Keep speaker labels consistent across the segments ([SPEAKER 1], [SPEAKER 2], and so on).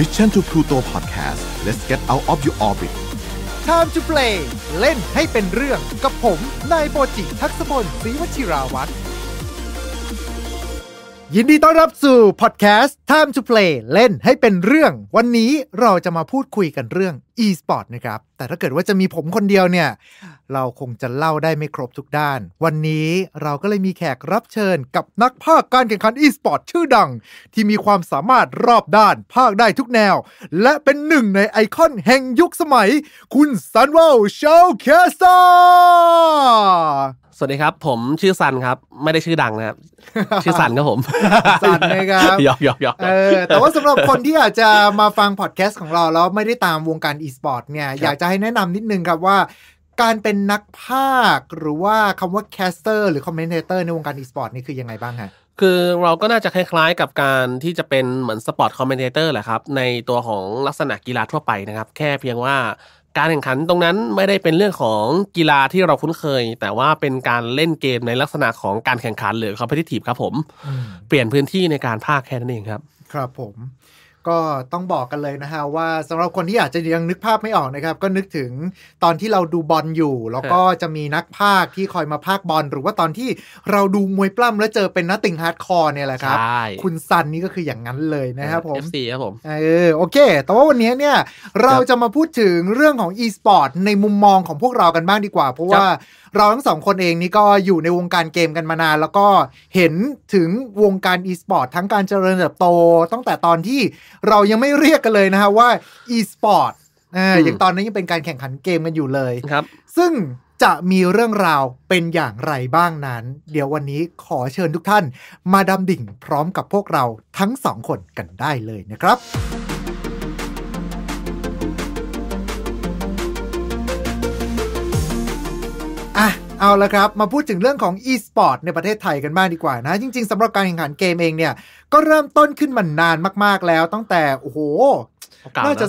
[SPEAKER 1] Mission to Pluto Podcast let's get out of your orbit Time to play เล่นให้เป็นเรื่องกับผม นายโปจิทักษพลศรีวชิราวัตร ยินดีต้อนรับสู่พอดแคสต์ Time to play เล่นให้เป็นเรื่องวันนี้เราจะมาพูดคุยกันเรื่อง e-sport นะครับแต่ถ้าเกิดว่าจะมีผมคนเดียวเนี่ยเราคงจะเล่าได้ไม่ครบทุกด้าน วันนี้เราก็เลยมีแขกรับเชิญกับนักภาคการแข่งขัน e-sport ชื่อดัง ที่มีความสามารถรอบด้านภาคได้ทุกแนว และเป็นหนึ่ง ในไอคอนแห่งยุคสมัย คุณซันวอวเชาแคสซาสวัสดีครับผม
[SPEAKER 2] ชื่อซันครับไม่ได้ชื่อดังนะครับชื่อซันครับผม
[SPEAKER 1] ซันนะครับ
[SPEAKER 2] ยอกยอกยอกเออแต่ว่าสำหรับคนที่
[SPEAKER 1] อาจจะมาฟังพอดแคสต์ของเราแล้วไม่ได้ตามวงการอีสปอร์ตเนี่ย อยากจะให้แนะนำนิดนึงครับว่า การเป็นนักภาคหรือว่าคำว่าแคสเตอร์หรือคอมเมนเตอร์ในวงการอีสปอร์ตนี่คือยังไงบ้างฮะ
[SPEAKER 2] คือเราก็น่าจะคล้ายๆกับการที่จะเป็นเหมือนสปอร์ตคอมเมนเตอร์แหละครับ ในตัวของลักษณะกีฬาทั่วไปนะครับ แค่เพียงว่าการแข่งขันตรงนั้นไม่ได้เป็นเรื่องของกีฬาที่เราคุ้นเคย แต่ว่าเป็นการเล่นเกมในลักษณะของการแข่งขันหรือคอมเพลติ i v ครับผม เปลี่ยนพื้นที่ในการภาคแค่นั้นเอง ครับ
[SPEAKER 1] ครับผมก็ต้องบอกกันเลยนะฮะว่าสำหรับคนที่อาจจะยังนึกภาพไม่ออกนะครับ ก็นึกถึงตอนที่เราดูบอลอยู่แล้วก็จะมีนักภาคที่คอยมาภาคบอล หรือว่าตอนที่เราดูมวยปล้ำแล้วเจอเป็นนักติงฮาร์ดคอร์เนี่ยแหละครับคุณซันนี่ก็คืออย่างนั้นเลยนะครับผม FC ครับผมเออโอเค แต่ว่าวันนี้เนี่ยเราจะมาพูดถึงเรื่องของ e-sport ในมุมมองของพวกเรากันบ้างดีกว่า เพราะว่าเราทั้งสองคนเองนี่ก็อยู่ในวงการเกมกันมานาน แล้วก็เห็นถึงวงการ e-sport ทั้งการเจริญเติบโตตั้งแต่ตอนที่เรายังไม่เรียกกันเลยนะฮะว่า e-sport ออย่างตอนนี้ยังเป็นการแข่งขันเกมกันอยู่เลยครับ ซึ่งจะมีเรื่องราวเป็นอย่างไรบ้างนั้น เดี๋ยววันนี้ขอเชิญทุกท่าน มาดำดิ่งพร้อมกับพวกเราทั้งสองคนกันได้เลยนะครับเอาละครับ มาพูดถึงเรื่องของ e-sport ในประเทศไทยกันบ้างดีกว่านะ จริง ๆสำหรับการแข่งขันเกมเองเนี่ย ก็เริ่มต้นขึ้นมานานมาก ๆแล้วตั้งแต่ โอ้โห น่าจะ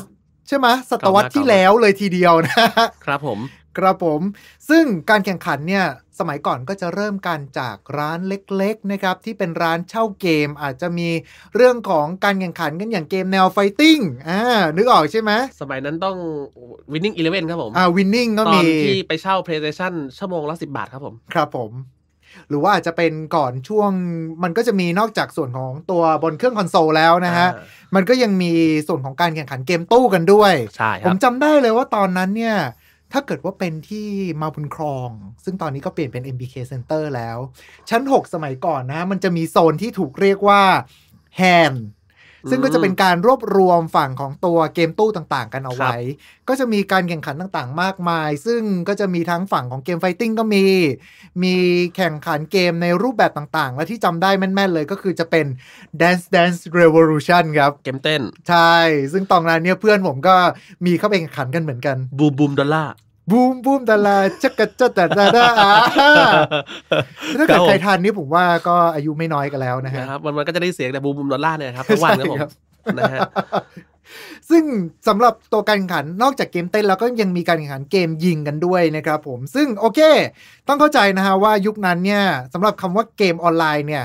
[SPEAKER 1] ใช่ไหมศตวรรษที่แล้วเลยทีเดียวนะ ครับผมกระผมซึ่งการแข่งขันเนี่ย สมัยก่อนก็จะเริ่มกันจากร้านเล็ก ๆ นะครับ ที่เป็นร้านเช่าเกม อาจจะมีเรื่องของการแข่งขันกันอย่างเกมแนวไฟติ้งอ่า นึกออกใช่ไหมสมัยนั้นต้อง Winning Eleven ครับผม อ่า Winning ก็มีตอนที่ไป
[SPEAKER 2] เช่า PlayStation ชั่วโมงละ 10 บาทครับผม
[SPEAKER 1] ครับผม หรือว่าอาจจะเป็นก่อนช่วงมันก็จะมีนอกจากส่วนของตัวบนเครื่องคอนโซลแล้วนะฮะมันก็ยังมีส่วนของการแข่งขันเกมตู้กันด้วยใช่ผมจำได้เลยว่าตอนนั้นเนี่ยถ้าเกิดว่าเป็นที่มาบุญครอง ซึ่งตอนนี้ก็เปลี่ยนเป็น MBK Center แล้ว ชั้น 6 สมัยก่อนนะ มันจะมีโซนที่ถูกเรียกว่า Hand ซึ่งก็จะเป็นการรวบรวมฝั่งของตัวเกมตู้ต่างๆกันเอาไว้ ก็จะมีการแข่งขันต่างๆมากมาย ซึ่งก็จะมีทั้งฝั่งของเกมไฟติ้งก็มี มีแข่งขันเกมในรูปแบบต่างๆ และที่จำได้แม่น ๆ เลยก็คือจะเป็น Dance Dance Revolution ครับ เกมเต้น ใช่ ซึ่งตอนนั้นเนี่ยเพื่อนผมก็มีเข้าไปแข่งขันกันเหมือนกันบูมบูมดอลล่าบูมบูมดาราจักจัตตาดาถ้าเกิดใครทานนี่ผมว่าก็อายุไม่น้อยกันแล้วนะฮะมันมันก็จะได้เสียงแต่บูมบูมดอลลาร์เนี่ยครับทั้งวันนะผมนะฮะซึ่งสำหรับตัวการแข่งขันนอกจากเกมเต้นแล้วก็ยังมีการแข่งขัน เกมยิงกันด้วยนะครับผมซึ่งโอเค ต้องเข้าใจนะฮะว่ายุคนั้นเนี่ยสำหรับคำว่าเกมออนไลน์เนี่ย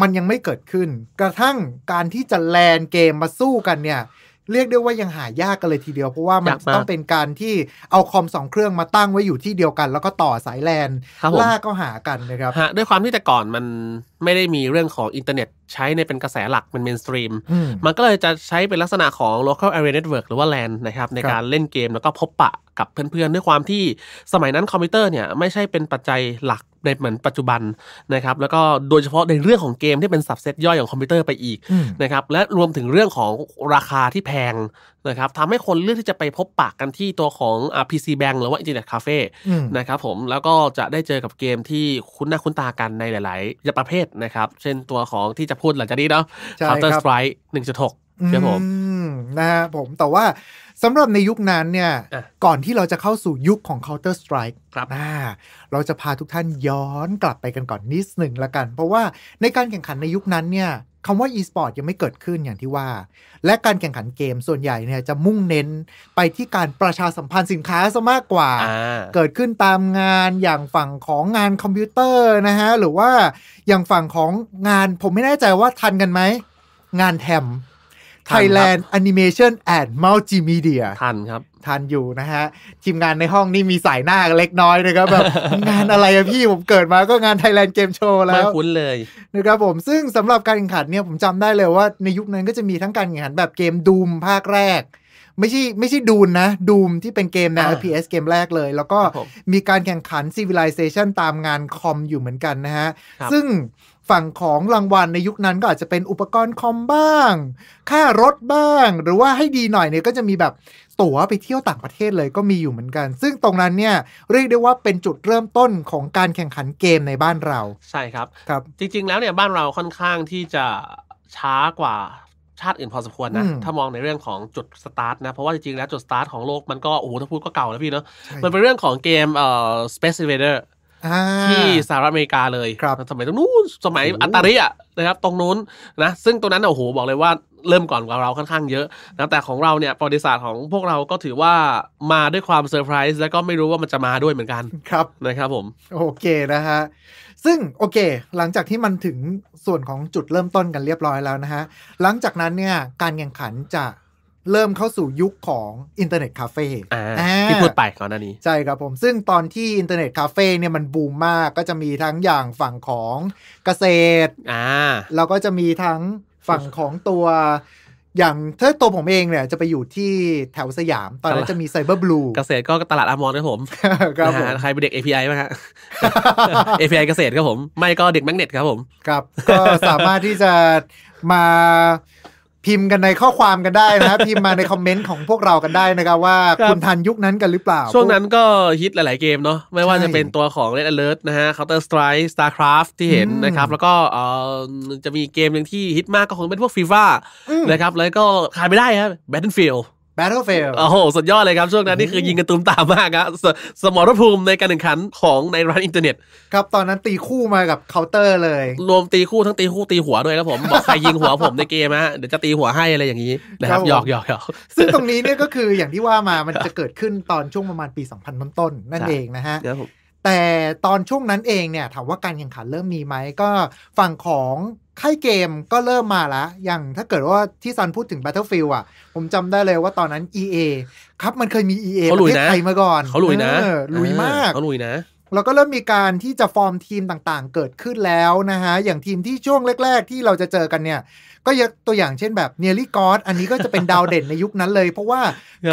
[SPEAKER 1] มันยังไม่เกิดขึ้น กระทั่งการที่จะแลนเกมมาสู้กันเนี่ยเรียกได้ว่ายังหายากกันเลยทีเดียว เพราะว่ามันต้องเป็นการที่เอาคอมสองเครื่องมาตั้งไว้อยู่ที่เดียวกัน แล้วก็ต่อสายแลนลากก็หากันนะครับ
[SPEAKER 2] ด้วยความที่แต่ก่อนมันไม่ได้มีเรื่องของอินเทอร์เน็ตใช้ในเป็นกระแสหลักเป็นเมนสตรีม มันก็เลยจะใช้เป็นลักษณะของ local area network หรือว่า LAN นะครับในการเล่นเกมแล้วก็พบปะกับเพื่อนๆ ด้วยความที่สมัยนั้นคอมพิวเตอร์เนี่ย ไม่ใช่เป็นปัจจัยหลักในเหมือนปัจจุบันนะครับแล้วก็โดยเฉพาะในเรื่องของเกมที่เป็นสับเซตย่อยของคอมพิวเตอร์ไปอีกนะครับและรวมถึงเรื่องของราคาที่แพงนะครับทำให้คนเลือกที่จะไปพบปากกันที่ตัวของ PC Bank หรือว่า Internet Cafe นะครับผมแล้วก็จะได้เจอกับเกมที่คุ้นหน้าคุ้นตากันในหลาย ๆ ประเภทนะครับ เช่นตัวของที่จะพูดหลังจากนี้เนาะ Counter Strike 1.6
[SPEAKER 1] ครับผมนะฮะผม แต่ว่าสำหรับในยุคนั้นเนี่ย ก่อนที่เราจะเข้าสู่ยุคของ Counter Strike ครับเราจะพาทุกท่านย้อนกลับไปกันก่อนนิดหนึ่งละกัน เพราะว่าในการแข่งขันในยุคนั้นเนี่ยคำว่า e-sport ยังไม่เกิดขึ้นอย่างที่ว่า และการแข่งขันเกมส่วนใหญ่เนี่ยจะมุ่งเน้นไปที่การประชาสัมพันธ์สินค้าซะมากกว่า เกิดขึ้นตามงานอย่างฝั่งของงานคอมพิวเตอร์นะฮะ หรือว่าอย่างฝั่งของงานผมไม่แน่ใจว่าทันกันไหม งานแทม Thailand Animation and Multimedia ทันครับ ทันอยู่นะฮะทีมงานในห้องนี่มีสายหน้าเล็กน้อยนะครับ แบบ งานอะไรอะพี่ผมเกิดมาก็งาน Thailand Game Show แล้ว ไม่คุ้นเลย นะครับผม ซึ่งสำหรับการแข่งขันเนี่ยผมจำได้เลยว่า ในยุคนั้นก็จะมีทั้งการแข่งขันแบบเกมดูมภาคแรก ไม่ใช่ไม่ใช่ดูนนะดูมที่เป็นเกมใน r p s เกมแรกเลย แล้วก็มีการแข่งขัน Civilization ตามงานคอมอยู่เหมือนกันนะฮะซึ่งฝั่งของรางวัลในยุคนั้นก็อาจจะเป็นอุปกรณ์คอมบ้าง ค่ารถบ้าง หรือว่าให้ดีหน่อยเนี่ยก็จะมีแบบ ตั๋วไปเที่ยวต่างประเทศเลยก็มีอยู่เหมือนกัน ซึ่งตรงนั้นเนี่ยเรียกได้ว่าเป็นจุดเริ่มต้นของการแข่งขันเกมในบ้านเรา
[SPEAKER 2] ใช่ครับ ครับ จริง ๆแล้วเนี่ยบ้านเราค่อนข้างที่จะช้ากว่าชาติอื่นพอสมควรนะ ถ้ามองในเรื่องของจุดสตาร์ทนะ เพราะว่าจริงๆแล้วจุดสตาร์ทของโลกมันก็โอ้โหถ้าพูดก็เก่าแล้วพี่เนาะ มันเป็นเรื่องของเกมเอ่อ Space Invader ที่สหรัฐอเมริกา เลย สมัยตรงนู้น สมัยอัตตาริอะนะครับ ตรงนู้นนะ ซึ่งตรงนั้นโอ้โหบอกเลยว่าเริ่มก่อนกว่าเราค่อนข้างเยอะนะแต่ของเราเนี่ยประวัติศาสตร์ของพวกเราก็ถือว่ามาด้วยความเซอร์ไพรส์แล้วก็ไม่รู้ว่ามันจะมาด้วยเหมือนกัน ครับนะครับผม
[SPEAKER 1] โอเคนะฮะ ซึ่งโอเค หลังจากที่มันถึงส่วนของจุดเริ่มต้นกันเรียบร้อยแล้วนะฮะ หลังจากนั้นเนี่ยการแข่งขันจะเริ่มเข้าสู่ยุคของอินเทอร์เน็ตคาเฟ่ที่พูดไปก่อนหน้านี้ ใช่ครับผม ซึ่งตอนที่อินเทอร์เน็ตคาเฟ่เนี่ยมันบูมมาก ก็จะมีทั้งอย่างฝั่งของเกษตรอ่าแล้วก็จะมีทั้งฝั่งของตัวอย่างถ้าตัวผมเองเนี่ยจะไปอยู่ที่แถวสยาม ตอนนั้นจะมีไซเบอร์บลู
[SPEAKER 2] เกษตรก็ตลาดอามอนครับผม ครับผมใครเป็นเด็ก API บ้างฮะ API เกษตรครับผม ไม่ก็เด็กแมกเน็ตครับผมครับก็สาม
[SPEAKER 1] ารถที่จะมาพิมพ์กันในข้อความกันได้นะพิมพ์มาในคอมเมนต์ของพวกเรากันได้นะครับ ว่าคุณทันยุคนั้นกันหรือเปล่า ช่วงนั้น
[SPEAKER 2] ก็ฮิตหลาย ๆเกมเนาะไม่ว่าจะเป็นตัวของ Red Alert นะฮะ Counter Strike Starcraft ที่เห็นนะครับ แล้วก็เออจะมีเกมหนึ่งที่ฮิตมากก็คงเป็นพวกฟีฟ่านะครับแล้วก็ขาดไม่ได้ครับ Battlefield Battlefield โอ้โหสุดยอดเลยครับช่วงนั้นนี่คือยิงกันตุ้มตามมากครับสมรภูมิในการแข่งขันของในร้านอินเทอร์เน็ต
[SPEAKER 1] ครับตอนนั้นตีคู่มากับเคาน์เตอร์เลย
[SPEAKER 2] รวมตีคู่ทั้งตีคู่ตีหัวด้วยครับผมบอกใครยิงหัวผมในเกมฮะเดี๋ยวจะตีหัวให้อะไรอย่างนี้นะครับหยอกหยอกหยอก
[SPEAKER 1] ซึ่งตรงนี้เนี่ยก็คืออย่างที่ว่ามามันจะเกิดขึ้นตอนช่วงประมาณปี2000ต้นๆนั่นเองนะฮะแต่ตอนช่วงนั้นเองเนี่ย ถามว่าการแข่งขันเริ่มมีไหมก็ฝั่งของค่ายเกมก็เริ่มมาละอย่างถ้าเกิดว่าที่ซันพูดถึง Battlefield อ่ะ ผมจำได้เลยว่าตอนนั้น EA ครับมันเคยมี EA ประเทศไทยมาก่อน เขาลุยนะลุยมากเขาลุยนะเราก็เริ่มมีการที่จะฟอร์มทีมต่าง ๆ เกิดขึ้นแล้วนะฮะ อย่างทีมที่ช่วงแรกๆ ที่เราจะเจอกันเนี่ยก็ยกตัวอย่างเช่นแบบเนลลี่กอสอันนี้ก็จะเป็นดาวเด่นในยุคนั้นเลย เพราะว่า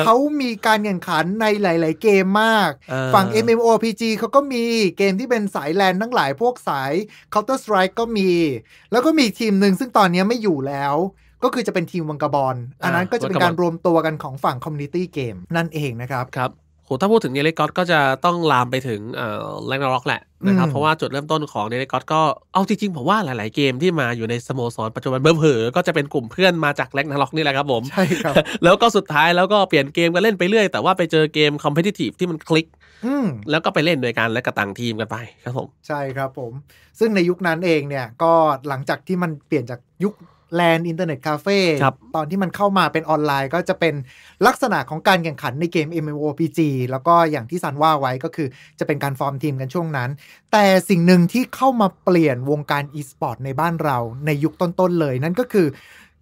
[SPEAKER 1] เขามีการแข่งขันในหลาย ๆ เกมมาก ฝั่ง MMORPG เขาก็มีเกมที่เป็นสายแลนทั้งหลายพวกสาย Counter Strike ก็มี แล้วก็มีทีมหนึ่งซึ่งตอนนี้ไม่อยู่แล้ว ก็คือจะเป็นทีมวังกบอลอันนั้นก็จะเป็นการรวมตัวกันของฝั่งคอมมูนิตี้เกม นั่นเองนะครับครับ
[SPEAKER 2] โหถ้าพูดถึงเนลลี่กอสก็จะต้องลามไปถึงเอ่อแลนนาร็อกแหละนะครับเพราะว่าจุดเริ่มต้นของเนิกอตก็เอาจริงๆผมว่าหลายๆเกมที่มาอยู่ในสโมสรปัจจุบันเบอร์เผอก็จะเป็นกลุ่มเพื่อนมาจากแล็กนาล็อกนี่แหละครับผม ใช่ครับ แล้วก็สุดท้ายแล้วก็เปลี่ยนเกมกันเล่นไปเรื่อย แต่ว่าไปเจอเกมคอมเพลติทีฟที่มันคลิกแล้วก็ไปเล่นด้วยกันและกระตังทีมกันไปครับผม
[SPEAKER 1] ใช่ครับผม ซึ่งในยุคนั้นเองเนี่ยก็หลังจากที่มันเปลี่ยนจากยุคแลนด์อินเทอร์เน็ตคาเฟ่ตอนที่มันเข้ามาเป็นออนไลน์ก็จะเป็นลักษณะของการแข่งขันในเกม MMORPG แล้วก็อย่างที่ซันว่าไว้ก็คือ จะเป็นการฟอร์มทีมกันช่วงนั้น แต่สิ่งหนึ่งที่เข้ามาเปลี่ยนวงการ e-sport ในบ้านเราในยุคต้น ๆ เลยนั่นก็คือ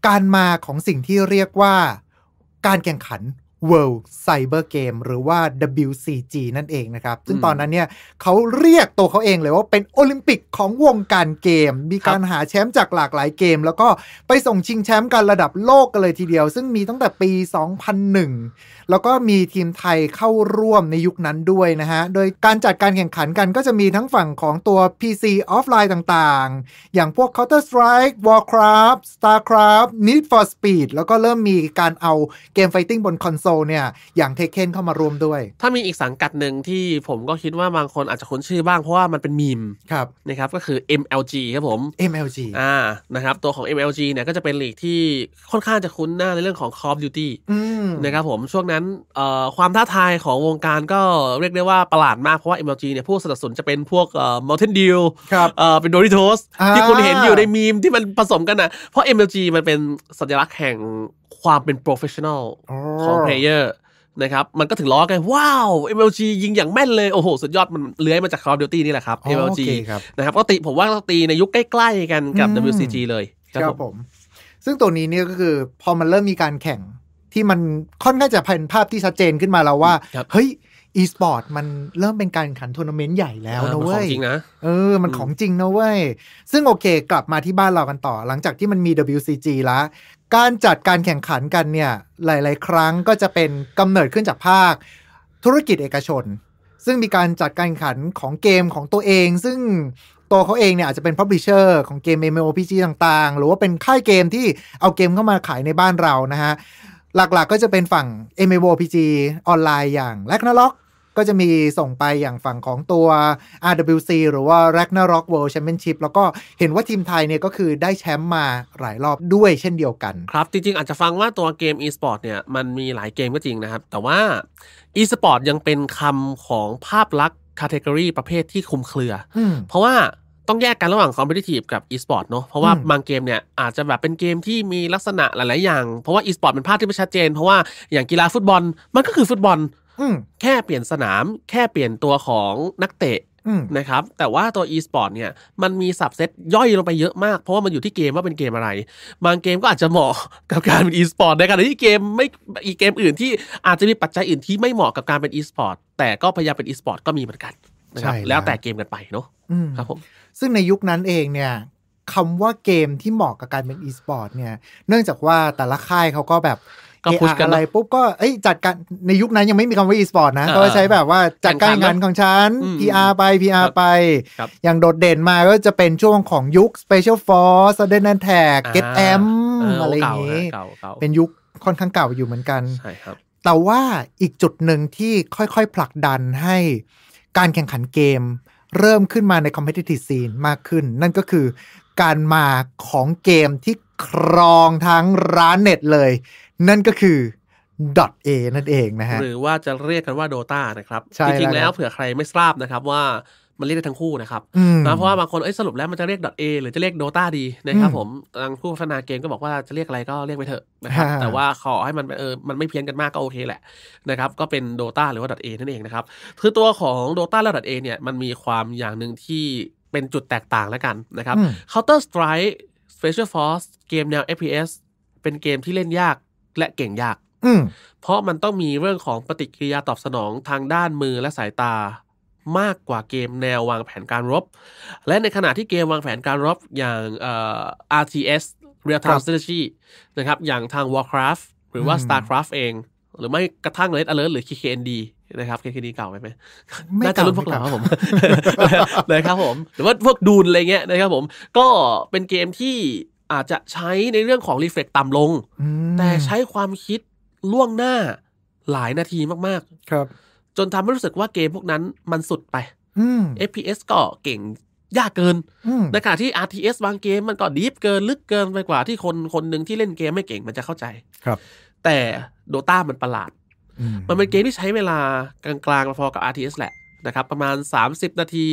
[SPEAKER 1] การมาของสิ่งที่เรียกว่าการแข่งขัน World Cyber Game หรือว่า WCG นั่นเองนะครับ ซึ่งตอนนั้นเนี่ยเขาเรียกตัวเขาเองเลยว่าเป็นโอลิมปิกของวงการเกม มีการหาแชมป์จากหลากหลายเกม แล้วก็ไปส่งชิงแชมป์กันระดับโลกกันเลยทีเดียว ซึ่งมีตั้งแต่ปี 2001 แล้วก็มีทีมไทยเข้าร่วมในยุคนั้นด้วยนะฮะ โดยการจัดการแข่งขันกันก็จะมีทั้งฝั่งของตัว PC ออฟไลน์ต่างๆ อย่างพวก Counter Strike Warcraft Starcraft Need for Speed แล้วก็เริ่มมีการเอาเกมไฟติ้งบนคอนโซลเนี่ยอย่างเทเคนเข้ามารวมด้วย
[SPEAKER 2] ถ้ามีอีกสังกัดหนึ่งที่ผมก็คิดว่า บางคนอาจจะคุ้นชื่อบ้างเพราะว่ามันเป็นมีมครับนะครับ ก็คือ MLG ครับผม MLG อ่านะครับตัวของ MLG เนี่ยก็จะเป็นลีกที่ค่อนข้างจะคุ้นหน้าในเรื่องของ Call of Duty นะครับผมช่วงนั้นความท้าทายของวงการก็เรียกได้ว่าประหลาดมาก เพราะว่า MLG เนี่ยผู้สนับสนุนจะเป็นพวกอ Mountain Dew ครับเเป็น Doritos ที่คุณเห็นอยู่ในมีมที่มันผสมกันนะเพราะ MLG มันเป็นสัญลักษณ์แห่งความเป็นโปรเฟชชั่นอลของเพลเยอร์นะครับมันก็ถึงล้อกันว้าว MLG ยิงอย่างแม่นเลยโอ้โหสุดยอดมันเลื้อยมาจากาวเดียวตี้นี่แหละครับ MLG นะครับก็ตีผมว่าต้องตีในยุคใกล้ๆกันกับ WCG เลยครับผ
[SPEAKER 1] ม ซึ่งตัวนี้เนี่ยก็คือ พอมันเริ่มมีการแข่งที่มันค่อนข้างจะเป็นภาพที่ชัดเจนขึ้นมาแล้วว่า เฮ้ยอีสปอร์ตมันเริ่มเป็นการขันทัวร์นาเมนต์ใหญ่แล้วนะเว้ยของจริงนะเออมันของจริงนะเว้ยซึ่งโอเคกลับมาที่บ้านเรากันต่อ หลังจากที่มันมี WCG แล้วการจัดการแข่งขันกันเนี่ยหลายๆ ครั้งก็จะเป็นกำเนิดขึ้นจากภาคธุรกิจเอกชน ซึ่งมีการจัดการแข่งขันของเกมของตัวเอง ซึ่งตัวเขาเองเนี่ยอาจจะเป็นพับลิเชอร์ของเกม MMORPG ต่างๆ หรือว่าเป็นค่ายเกมที่เอาเกมเข้ามาขายในบ้านเรานะฮะหลักๆก็จะเป็นฝั่ง MMORPG ออนไลน์อย่างแลกนาล็อกก็จะมีส่งไปอย่างฝั่งของตัว RWC หรือว่า Ragnarok World Championship แล้วก็เห็นว่าทีมไทยเนี่ยก็คือได้แชมป์มาหลายรอบด้วยเช่นเดียวกันครั
[SPEAKER 2] บ จริงๆ อาจจะฟังว่าตัวเกม e-sport เนี่ยมันมีหลายเกมก็จริงนะครับ แต่ว่า e-sport ยังเป็นคำของภาพลักษณ์คาเทกรีประเภทที่คุมเครือ เพราะว่าต้องแยกกันระหว่างคอมเพลติฟกับอีสปอร์ตเนาะเพราะว่าบางเกมเนี่ยอาจจะแบบเป็นเกมที่มีลักษณะหลายๆอย่างเพราะว่าอีสปอร์ตเป็นภาพที่ไม่ชัดเจน เพราะว่าอย่างกีฬาฟุตบอลมันก็คือฟุตบอลแค่เปลี่ยนสนาม แค่เปลี่ยนตัวของนักเตะ นะครับ แต่ว่าตัว e-sport เนี่ย มันมีสับเซตย่อยลงไปเยอะมาก เพราะว่ามันอยู่ที่เกมว่าเป็นเกมอะไร บางเกมก็อาจจะเหมาะกับการเป็น e-sport ในขณะที่เกมไม่อีเกมอื่นที่อาจจะมีปัจจัยอื่นที่ไม่เหมาะกับการเป็น e-sport แต่ก็พยายามเป็น e-sport ก็มีเหมือนกัน
[SPEAKER 1] นะครับแล้วแต่
[SPEAKER 2] เกมกันไปเนาะ
[SPEAKER 1] ครับผมซึ่งในยุคนั้นเองเนี่ยคำว่าเกมที่เหมาะกับการเป็น e-sport เนี่ย เนื่องจากว่าแต่ละค่ายเขาก็แบบก็พุชกันอะไรปุ๊บก็เอ้ยจัดการในยุคนั้นยังไม่มีคำว่าอีสปอร์ตนะ ก็ใช้แบบว่า จัดการขงาันของฉัน PR ไป PR ไปอย่างโดดเด่นมาก็จะเป็นช่วงของยุค Special Force Sudden Attack Get M อะไรอย่างนี้ เป็นยุคค่อนข้างเก่าอยู่เหมือนกันใช่ครับแต่ว่าอีกจุดหนึ่งที่ค่อยๆผลักดันให้การแข่งขันเกมเริ่มขึ้นมาใน competitive scene มากขึ้น นั่นก็คือการมาของเกมที่ครองทั้งร้านเน็ตเลยนั่นก็คือ .a นั่นเองนะฮะหร
[SPEAKER 2] ือว่าจะเรียกกันว่า Dota นะครับจริงๆ แล้วเผื่อใครไม่ทราบนะครับว่ามันเรียกได้ทั้งคู่นะครับนะเพราะว่าบางคนเอ้ยสรุปแล้วมันจะเรียก .a หรือจะเรียก Dota ดีนะครับผมทางผู้พัฒนาเกมก็บอกว่าจะเรียกอะไรก็เรียกไปเถอะนะครับแต่ว่าขอให้มันเออมันไม่เพี้ยนกันมากก็โอเคแหละนะครับก็เป็น Dota หรือว่า .a นั่นเองนะครับคือตัวของ Dota และ .a เนี่ยมันมีความอย่างหนึ่งที่เป็นจุดแตกต่างแล้วกันนะครับ Counter Strike Special Force เกมแนว FPS เป็นเกมที่เล่นยากและเก่งยากอื เพราะมันต้องมีเรื่องของปฏิกิริยาตอบสนองทางด้านมือและสายตามากกว่าเกมแนววางแผนการรบ และในขณะที่เกมวางแผนการรบอย่าง RTS Real Time Strategy นะครับ อย่างทาง Warcraft หรือว่า StarCraft เอง หรือไม่กระทั่ง Red Alert หรือ KKND นะครับ KKND เก่าไหมไหมน่าจะรุ่นพวกเราครับผมนะครับผม หรือว่าพวกดูนอะไรเงี้ยนะครับผม ก็เป็นเกมที่อาจจะใช้ในเรื่องของรีเฟล็กต่ำลง แต่ใช้ความคิดล่วงหน้าหลายนาทีมากๆ ครับ จนทำให้รู้สึกว่าเกมพวกนั้นมันสุดไป FPS ก็เก่ง ยากเกินในขณะที่ RTS บางเกมมันก็ดีฟเกิน ลึกเกินไปกว่าที่คน คนหนึ่งที่เล่นเกมไม่เก่งมันจะเข้าใจครับแต่โดตามันประหลาด มันเป็นเกมที่ใช้เวลากลางๆพอกับ RTS แหละนะครับ ประมาณ30นาที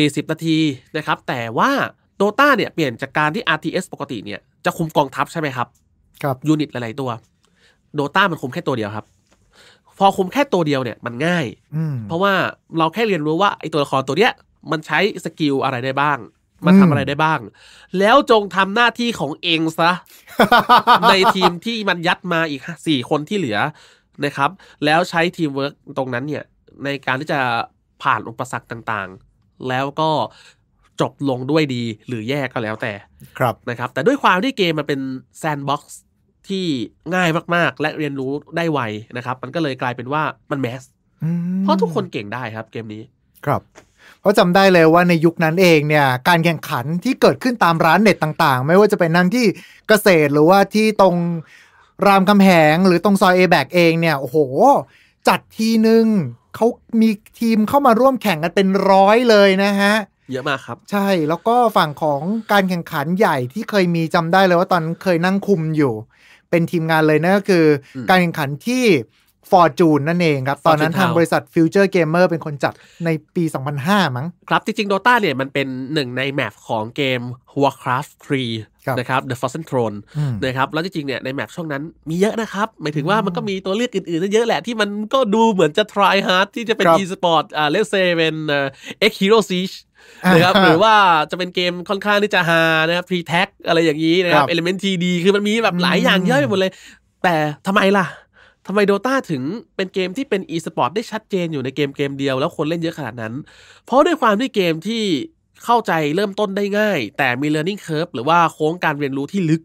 [SPEAKER 2] 40นาทีนะครับ แต่ว่าโดตาเนี่ยเปลี่ยนจากการที่ RTS ปกติเนี่ยจะคุมกองทัพใช่ไหมครับ ครับยูนิตหลายๆตัวโดตามันคุมแค่ตัวเดียวครับ พอคุมแค่ตัวเดียวเนี่ยมันง่ายเพราะว่าเราแค่เรียนรู้ว่าไอ้ตัวละครตัวเนี้ย มันใช้สกิลอะไรได้บ้าง มันทำอะไรได้บ้าง แล้วจงทำหน้าที่ของเองซะในทีมที่มันยัดมาอีกสี่คนที่เหลือนะครับแล้วใช้ทีมเวิร์กตรงนั้นเนี่ย ในการที่จะผ่านอุปสรรคต่างๆ แล้วก็จบลงด้วยดีหรือแย่ก็แล้วแต่ ครับนะครับแต่ด้วยความที่เกมมันเป็นแซนด์บ็อกซ์ที่ง่ายมากๆและเรียนรู้ได้ไวนะครับ มันก็เลยกลายเป็นว่ามันแมสเพราะทุกคนเก่งได้ครับเกมนี้
[SPEAKER 1] ครับ เพราะจำได้เลยว่าในยุคนั้นเองเนี่ย การแข่งขันที่เกิดขึ้นตามร้านเน็ตต่างๆ ไม่ว่าจะเป็นนั่งที่เกษตรหรือว่าที่ตรงรามคำแหงหรือตรงซอยเอแบกเองเนี่ยโอ้โห จัดทีหนึ่งเขามีทีมเข้ามาร่วมแข่งกันเป็นร้อยเลยนะฮะเยอะมากครับ ใช่แล้วก็ฝั่งของการแข่งขันใหญ่ที่เคยมีจำได้เลยว่าตอนเคยนั่งคุมอยู่ เป็นทีมงานเลยนะก็คือ การแข่งขันที่ฟอร์จูนนั่นเองครับ ตอนนั้นทางบริษัท Future g a m e มเป็นคนจัดในปี 2005 มั้ง
[SPEAKER 2] ครับจริงๆ Dota เนี่ยมันเป็นหนึ่งในแมปของเกม Warcraft 3 นะครับ The Frozen Throne นะครับ แล้วจริงๆเนี่ยในแมปช่วงนั้นมีเยอะนะครับหมายถึงว่ามันก็มีตัวเลือกอื่นๆเยอะแหละที่มันก็ดูเหมือนจะ try hard ที่จะเป็น e-sport อ่าเลเซเป็น X Hero Siege นะครับหรือว่าจะเป็นเกมค่อนข้างที่จะฮานะครับพรีแท็กอะไรอย่างนี้นะครับเอลิเมนต์ทีดีคือมันมีแบบหลายอย่างเยอะไปหมดเลย แต่ทำไมล่ะทำไมโดตาถึงเป็นเกมที่เป็นอีสปอร์ตได้ชัดเจนอยู่ในเกมเกมเดียวแล้วคนเล่นเยอะขนาดนั้น เพราะด้วยความที่เกมที่เข้าใจเริ่มต้นได้ง่าย แต่มี learning curve หรือว่าโค้งการเรียนรู้ที่ลึก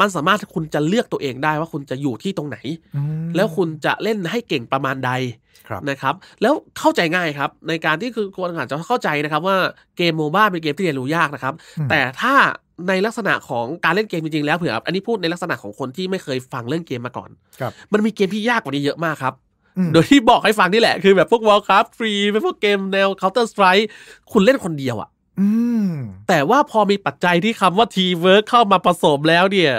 [SPEAKER 2] มันสามารถคุณจะเลือกตัวเองได้ว่าคุณจะอยู่ที่ตรงไหนแล้วคุณจะเล่นให้เก่งประมาณใดนะครับแล้วเข้าใจง่ายครับ ในการที่คือคนอ่านจะเข้าใจนะครับว่าเกมโมบ้าเป็นเกมที่เรียนรู้ยากนะครับ แต่ถ้าในลักษณะของการเล่นเกมจริงๆ แล้วเผื่ออันนี้พูดในลักษณะของคนที่ไม่เคยฟังเรื่องเกมมาก่อน มันมีเกมที่ยากกว่านี้เยอะมากครับ โดยที่บอกให้ฟังนี่แหละ คือแบบพวก Warcraft ฟรีเป็นพวกเกมแนว Counter Strike คุณเล่นคนเดียวอะ่ะแต่ว่าพอมีปัจจัยที่คำว่าทีเวิร์เข้ามาผสมแล้วเนี่ย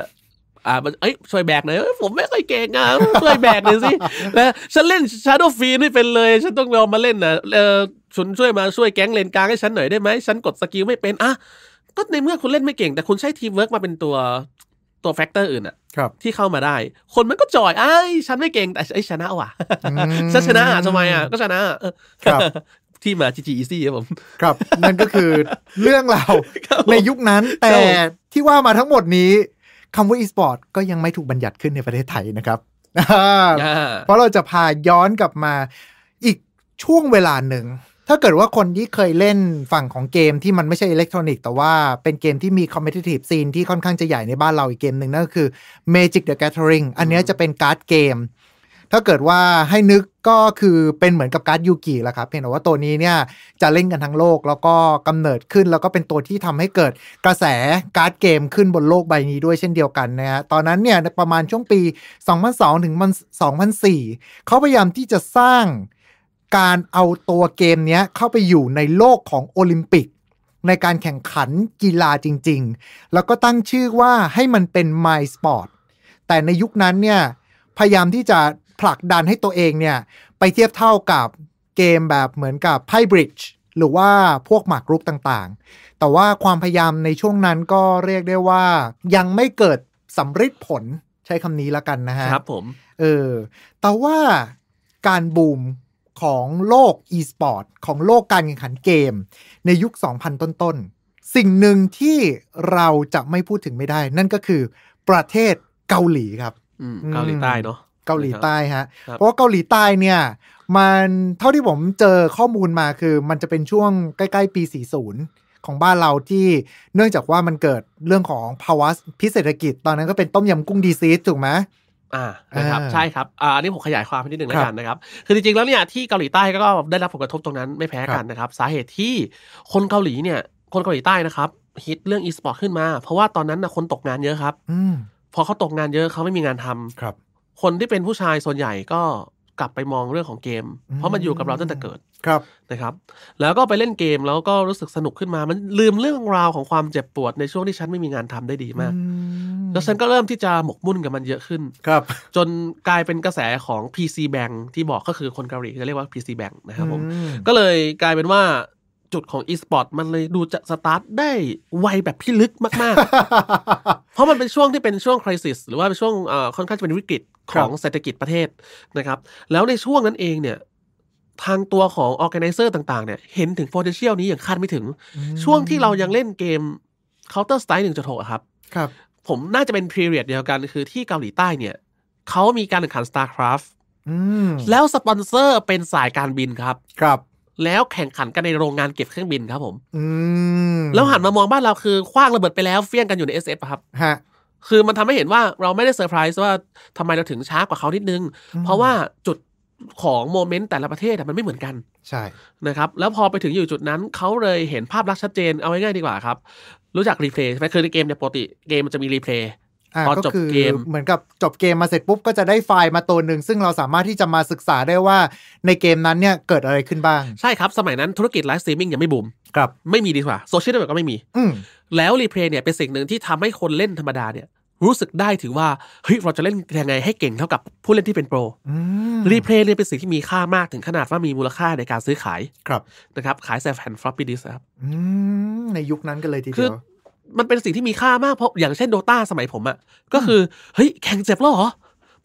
[SPEAKER 2] อ่ามันเอ้ยช่วยแบกหน่อยผมไม่ค่อยเก่งอ่ะช่วยแบกหน่อยสินะฉันเล่นชาร์ดฟีนี่เป็นเลย ฉันต้องยอมมาเล่นนะเออชุนช่วยมา ช่วยแก๊งเลนกลางให้ฉันหน่อยได้ไหม ฉันกดสกิลไม่เป็นอ่ะก็ในเมื่อคุณเล่นไม่เก่ง แต่คุณใช้ทีมเวิร์กมาเป็นตัวตัวแฟกเตอร์อื่นอะที่เข้ามาได้ คนมันก็จอยไอ้ฉันไม่เก่งแต่ไอ้ชนะว่ะ ฉันชนะทำไมอ่ะก็ชนะที่มา GG ีซี่ครับผม
[SPEAKER 1] ครับนั่นก็คือเรื่องเราในยุคนั้นแต่ที่ว่ามาทั้งหมดนี้คำว่า e-sport ก็ยังไม่ถูกบัญญัติขึ้นในประเทศไทยนะครับ เพราะเราจะพาย้อนกลับมาอีกช่วงเวลาหนึ่ง ถ้าเกิดว่าคนที่เคยเล่นฝั่งของเกมที่มันไม่ใช่อิเล็กทรอนิกส์ แต่ว่าเป็นเกมที่มีคอมเพติทีฟซีนที่ค่อนข้างจะใหญ่ในบ้านเรา อีกเกมหนึ่งนั่นก็คือ Magic the Gathering อันนี้จะเป็นการ์ดเกมถ้าเกิดว่าให้นึกก็คือเป็นเหมือนกับการ์ดยูกิแหละครับเพียงแต่ว่าตัวนี้เนี่ยจะเล่นกันทั้งโลกแล้วก็กำเนิดขึ้น แล้วก็เป็นตัวที่ทำให้เกิดกระแสการ์ดเกมขึ้นบนโลกใบนี้ด้วยเช่นเดียวกันนะฮะตอนนั้นเนี่ยประมาณช่วงปี 2002ถึง2004 เขาพยายามที่จะสร้างการเอาตัวเกมเนี้ยเข้าไปอยู่ในโลกของโอลิมปิก ในการแข่งขันกีฬาจริง ๆ แล้วก็ตั้งชื่อว่าให้มันเป็น My Sport แต่ในยุคนั้นเนี่ยพยายามที่จะผลักดันให้ตัวเองเนี่ยไปเทียบเท่ากับเกมแบบเหมือนกับไพ่บริดจ์หรือว่าพวกหมากรุกต่างๆ แต่ว่าความพยายามในช่วงนั้นก็เรียกได้ว่ายังไม่เกิดสำฤทธิผล ใช้คำนี้ละกันนะฮะ ครับผม เออ แต่ว่าการบูมของโลก e-sport ของโลกการแข่งขันเกม ในยุค 2000 ต้น ๆ สิ่งหนึ่งที่เราจะไม่พูดถึงไม่ได้ นั่นก็คือประเทศเกาหลีครับเกาหลีใต้เ
[SPEAKER 2] นาะเกาหลีใต้ฮะ เพราะ
[SPEAKER 1] เกาหลีใต้เนี่ย มันเท่าที่ผมเจอข้อมูลมาคือ มันจะเป็นช่วงใกล้ ๆ ปี 40 ของบ้านเราที่เนื่องจากว่ามันเกิดเรื่องของภาวะพิเศรษฐกิจตอนนั้นก็เป็นต้มยำกุ้งดีซีสถูกไหม อ่านะครับใช่คร
[SPEAKER 2] ับ อ่าอันนี้ผมขยายความนิดหนึ่งแล้วกันนะครับ คือจริง ๆ แล้วเนี่ยที่เกาหลีใต้ก็ได้รับผลกระทบตรงนั้นไม่แพ้กันนะครับ สาเหตุที่คนเกาหลีเนี่ย คนเกาหลีใต้นะครับ ฮิตเรื่องอีสปอร์ตขึ้นมา เพราะว่าตอนนั้นนะคนตกงานเยอะครับอพอเขาตกงานเยอะเขาไม่มีงานทำครับคนที่เป็นผู้ชายส่วนใหญ่ก็กลับไปมองเรื่องของเกม เพราะมันอยู่กับเราตั้งแต่เกิดครับนะครับ แล้วก็ไปเล่นเกมแล้วก็รู้สึกสนุกขึ้นมา มันลืมเรื่องราวของความเจ็บปวดในช่วงที่ฉันไม่มีงานทำได้ดีมากแล้วฉันก็เริ่มที่จะหมกมุ่นกับมันเยอะขึ้น ครับ จนกลายเป็นกระแสของ PC Bank ที่บอกก็คือคนเกาหลีจะเรียกว่า PC Bank นะครับผมก็เลยกลายเป็นว่าจุดของอีสปอร์ตมันเลยดูจะสตาร์ทได้ไวแบบพิลึกมาก ๆ เพราะมันเป็นช่วงที่เป็นช่วงคริสิสหรือว่าเป็นช่วงค่อนข้างจะเป็นวิกฤตของเศรษฐกิจประเทศนะครับ แล้วในช่วงนั้นเองเนี่ย ทางตัวของออแกไนเซอร์ต่างๆเนี่ย เห็นถึงโฟเทเชียลนี้อย่างคาดไม่ถึง ช่วงที่เรายังเล่นเกม Counter Strike งจครับ ครับ ผมน่าจะเป็นีเรีย d เดียวกันคือ ที่เกาหลีใต้เนี่ยเขามีการแข่งขัน StarCraft แล้วสปอนเซอร์เป็นสายการบินครับครับแล้วแข่งขันกันในโรงงานเก็บเครื่องบิน ครับผม อืมแล้วหันมามองบ้านเราคือคว้างระเบิดไปแล้วเฟี้ยงกันอยู่ในเอสเอฟครับฮะคือมันทำให้เห็นว่าเราไม่ได้เซอร์ไพรส์ว่าทำไมเราถึงช้ากว่าเขานิดนึงเพราะว่าจุดของโมเมนต์แต่ละประเทศมันไม่เหมือนกัน ใช่นะครับแล้วพอไปถึงอยู่จุดนั้น เขาเลยเห็นภาพลักษณ์ชัดเจนเอาง่ายๆดีกว่าครับ รู้จักรีเพลย์ใช่ไหมคือในเกมเนี่ยปกติเกมมันจะมีรีเพลย์พอจบเกมเ
[SPEAKER 1] หมือนกับจบเกมมาเสร็จปุ๊บก็จะได้ไฟล์มาตัวหนึ่ง ซึ่งเราสามารถที่จะมาศึกษาได้ว่าในเกมนั้นเนี่ย เกิดอะไรขึ้นบ้าง
[SPEAKER 2] ใช่ครับสมัยนั้นธุรกิจไลฟ์สตรีมมิ่งยังไม่บูม ครับ ไม่มีดีกว่า โซเชียลเน็ตเวิร์กก็ไม่มีแล้วรีเพลย์เนี่ยเป็นสิ่งหนึ่งที่ทำให้คนเล่นธรรมดาเนี่ย รู้สึกได้ถือว่าเฮ้ยเราจะเล่นยังไงให้เก่งเท่ากับผู้เล่นที่เป็นโปรรีเพลย์เนี่ยเป็นสิ่งที่มีค่ามากถึงขนาดว่ามีมูลค่าในการซื้อขายครับนะครับขายแซฟแผนฟลอปปี้ดิสครับ
[SPEAKER 1] ในยุคนั้นกันเลยทีเดียว
[SPEAKER 2] มันเป็นสิ่งที่มีค่ามาก เพราะอย่างเช่นโดตาสมัยผมอะก็คือเฮ้ย แข่งเจ็บแล้วเหรอ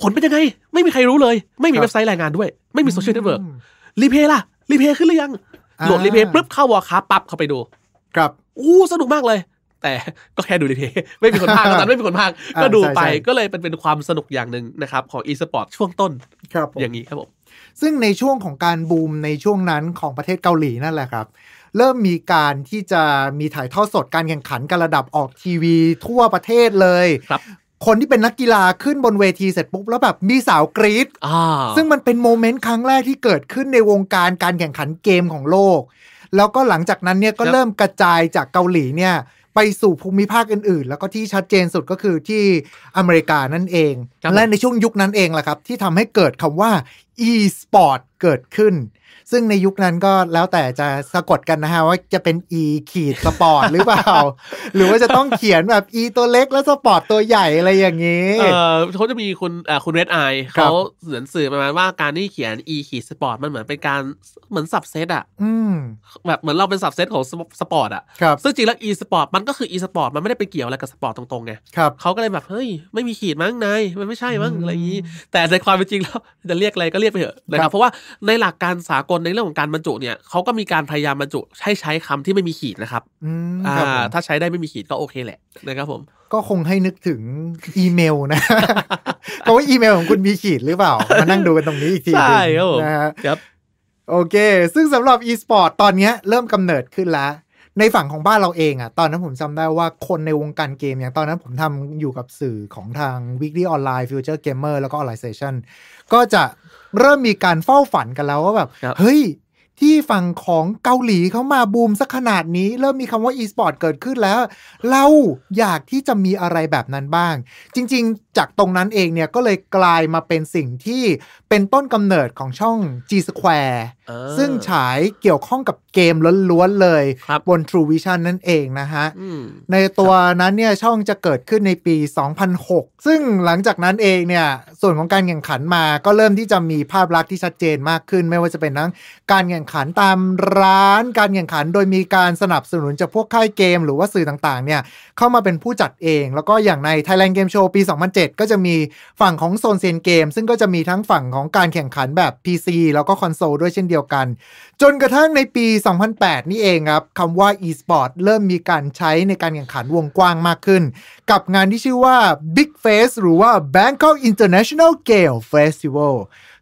[SPEAKER 2] ผลเป็นยังไง ไม่มีใครรู้เลย ไม่มีเว็บไซต์รายงานด้วย ไม่มีโซเชียลเน็ตเวิร์กรีเพย์ล่ะ รีเพย์ขึ้นหรือยังโหลดรีเพย์ปุ๊บเข้าวอร์คัปั๊บเข้าไปดู ครับ อู้สนุกมากเลย แต่ก็แค่ดูรีเพย์ไม่มีคนพากันไม่มีคนพากก็ดูไปก็เลยเป็นเป็นความสนุกอย่างหนึ่งนะครับของอีสปอร์ตช่วงต้น ครับอย่างนี้ครับผม
[SPEAKER 1] ซึ่งในช่วงของการบูมในช่วงนั้นของประเทศเกาหลีนั่นแหละครับเริ่มมีการที่จะมีถ่ายทอดสดการแข่งขันกันระดับออกทีวี ทั่วประเทศเลยครับคนที่เป็นนักกีฬาขึ้นบนเวทีเสร็จปุ๊บแล้วแบบมีสาวกรีดซึ่งมันเป็นโมเมนต์ครั้งแรกที่เกิดขึ้นในวงการการแข่งขันเกมของโลก แล้วก็หลังจากนั้นเนี่ยก็เริ่มกระจายจากเกาหลีเนี่ย ไปสู่ภูมิภาคอื่นๆ แล้วก็ที่ชัดเจนสุดก็คือที่อเมริกานั่นเอง และในช่วงยุคนั้นเองแหละครับที่ทำให้เกิดคำว่า e-sport เกิดขึ้นซึ่งในยุคนั้นก็แล้วแต่จะสะกดกันนะฮะว่าจะเป็น e ขีดสปอร์ตหรือเปล่า หรือว่าจะต้องเขียนแบบ e ตัวเล็กแล้วสปอร์ตตัวใหญ่อะไรอย่างนี้ เออ
[SPEAKER 2] เขาจะมีคุณอ่าคุณเรดไอเขาเหมือนสื่อประมาณว่าการที่เขียน e ขีดสปอร์ตมันเหมือนเป็นการเหมือนสับเซตอะแบบเหมือนเราเป็นสับเซตของสปอร์ตอะซึ่งจริงแล้ว e สปอร์ตมันก็คือ e สปอร์ตมันไม่ได้ไปเกี่ยวอะไรกับสปอร์ตตรงๆไงเขาก็เลยแบบเฮ้ยไม่มีขีดมั้งนายมันไม่ใช่มั้งอะไรอย่างนี้แต่ในความเป็นจริงแล้วจะเรียกอะไรก็เรียกไปเถอะนะครับเพราะว่าในหลักการสาากลในเรื่องของการบรรจุเนี่ย เขาก็มีการพยายามบรรจุ ให้ใช้คำที่ไม่มีขีดนะครับอ่าถ้าใช้ได้ไม่มีขีดก็โอเคแหละนะครับผม
[SPEAKER 1] ก็คงให้นึกถึงอีเมลนะเพราะว่าอีเมลของคุณมีขีดหรือเปล่า มานั่งดูกันตรงนี้อีกทีใช่ครับ โอเค ซึ่งสำหรับ e-sport ตอนนี้เริ่มกำเนิดขึ้นแล้ว ในฝั่งของบ้านเราเองอะ่ะตอนนั้นผมจำได้ว่าคนในวงการเกมอย่างตอนนั้นผมทำอยู่กับสื่อของทาง Weekly Online Future Gamer แล้วก็ Online Station ก็จะเริ่มมีการเฝ้าฝันกันแล้วว่าแบบเฮ้ยที่ฝั่งของเกาหลีเขามาบูมสักขนาดนี้ เริ่มมีคำว่า e-sport เกิดขึ้นแล้ว เราอยากที่จะมีอะไรแบบนั้นบ้าง จริง ๆจากตรงนั้นเองเนี่ยก็เลยกลายมาเป็นสิ่งที่เป็นต้นกำเนิดของช่อง G Square ซึ่งฉายเกี่ยวข้องกับเกมล้วนๆเลยบบน True Vision นั่นเองนะฮะในตัวนั้นเนี่ย ช่องจะเกิดขึ้นในปี 2006 ซึ่งหลังจากนั้นเองเนี่ย ส่วนของการแข่งขันมาก็เริ่มที่จะมีภาพลักษณ์ที่ชัดเจนมากขึ้น ไม่ว่าจะเป็นทั้งการแข่งขันตามร้านการแข่งขันโดยมีการสนับสนุนจากพวกค่ายเกมหรือว่าสื่อต่างๆเนี่ยเข้ามาเป็นผู้จัดเอง แล้วก็อย่างใน Thailand Game Show ปี 2007 ก็จะมีฝั่งของโซนเซียนเกมซึ่งก็จะมีทั้งฝั่งของของการแข่งขันแบบ PC แล้วก็คอนโซลด้วยเช่นเดียวกัน จนกระทั่งในปี 2008 นี่เองครับคำว่า e-sport เริ่มมีการใช้ในการแข่งขันวงกว้างมากขึ้น กับงานที่ชื่อว่า Big Face หรือว่า Bangkok International g a m e Festival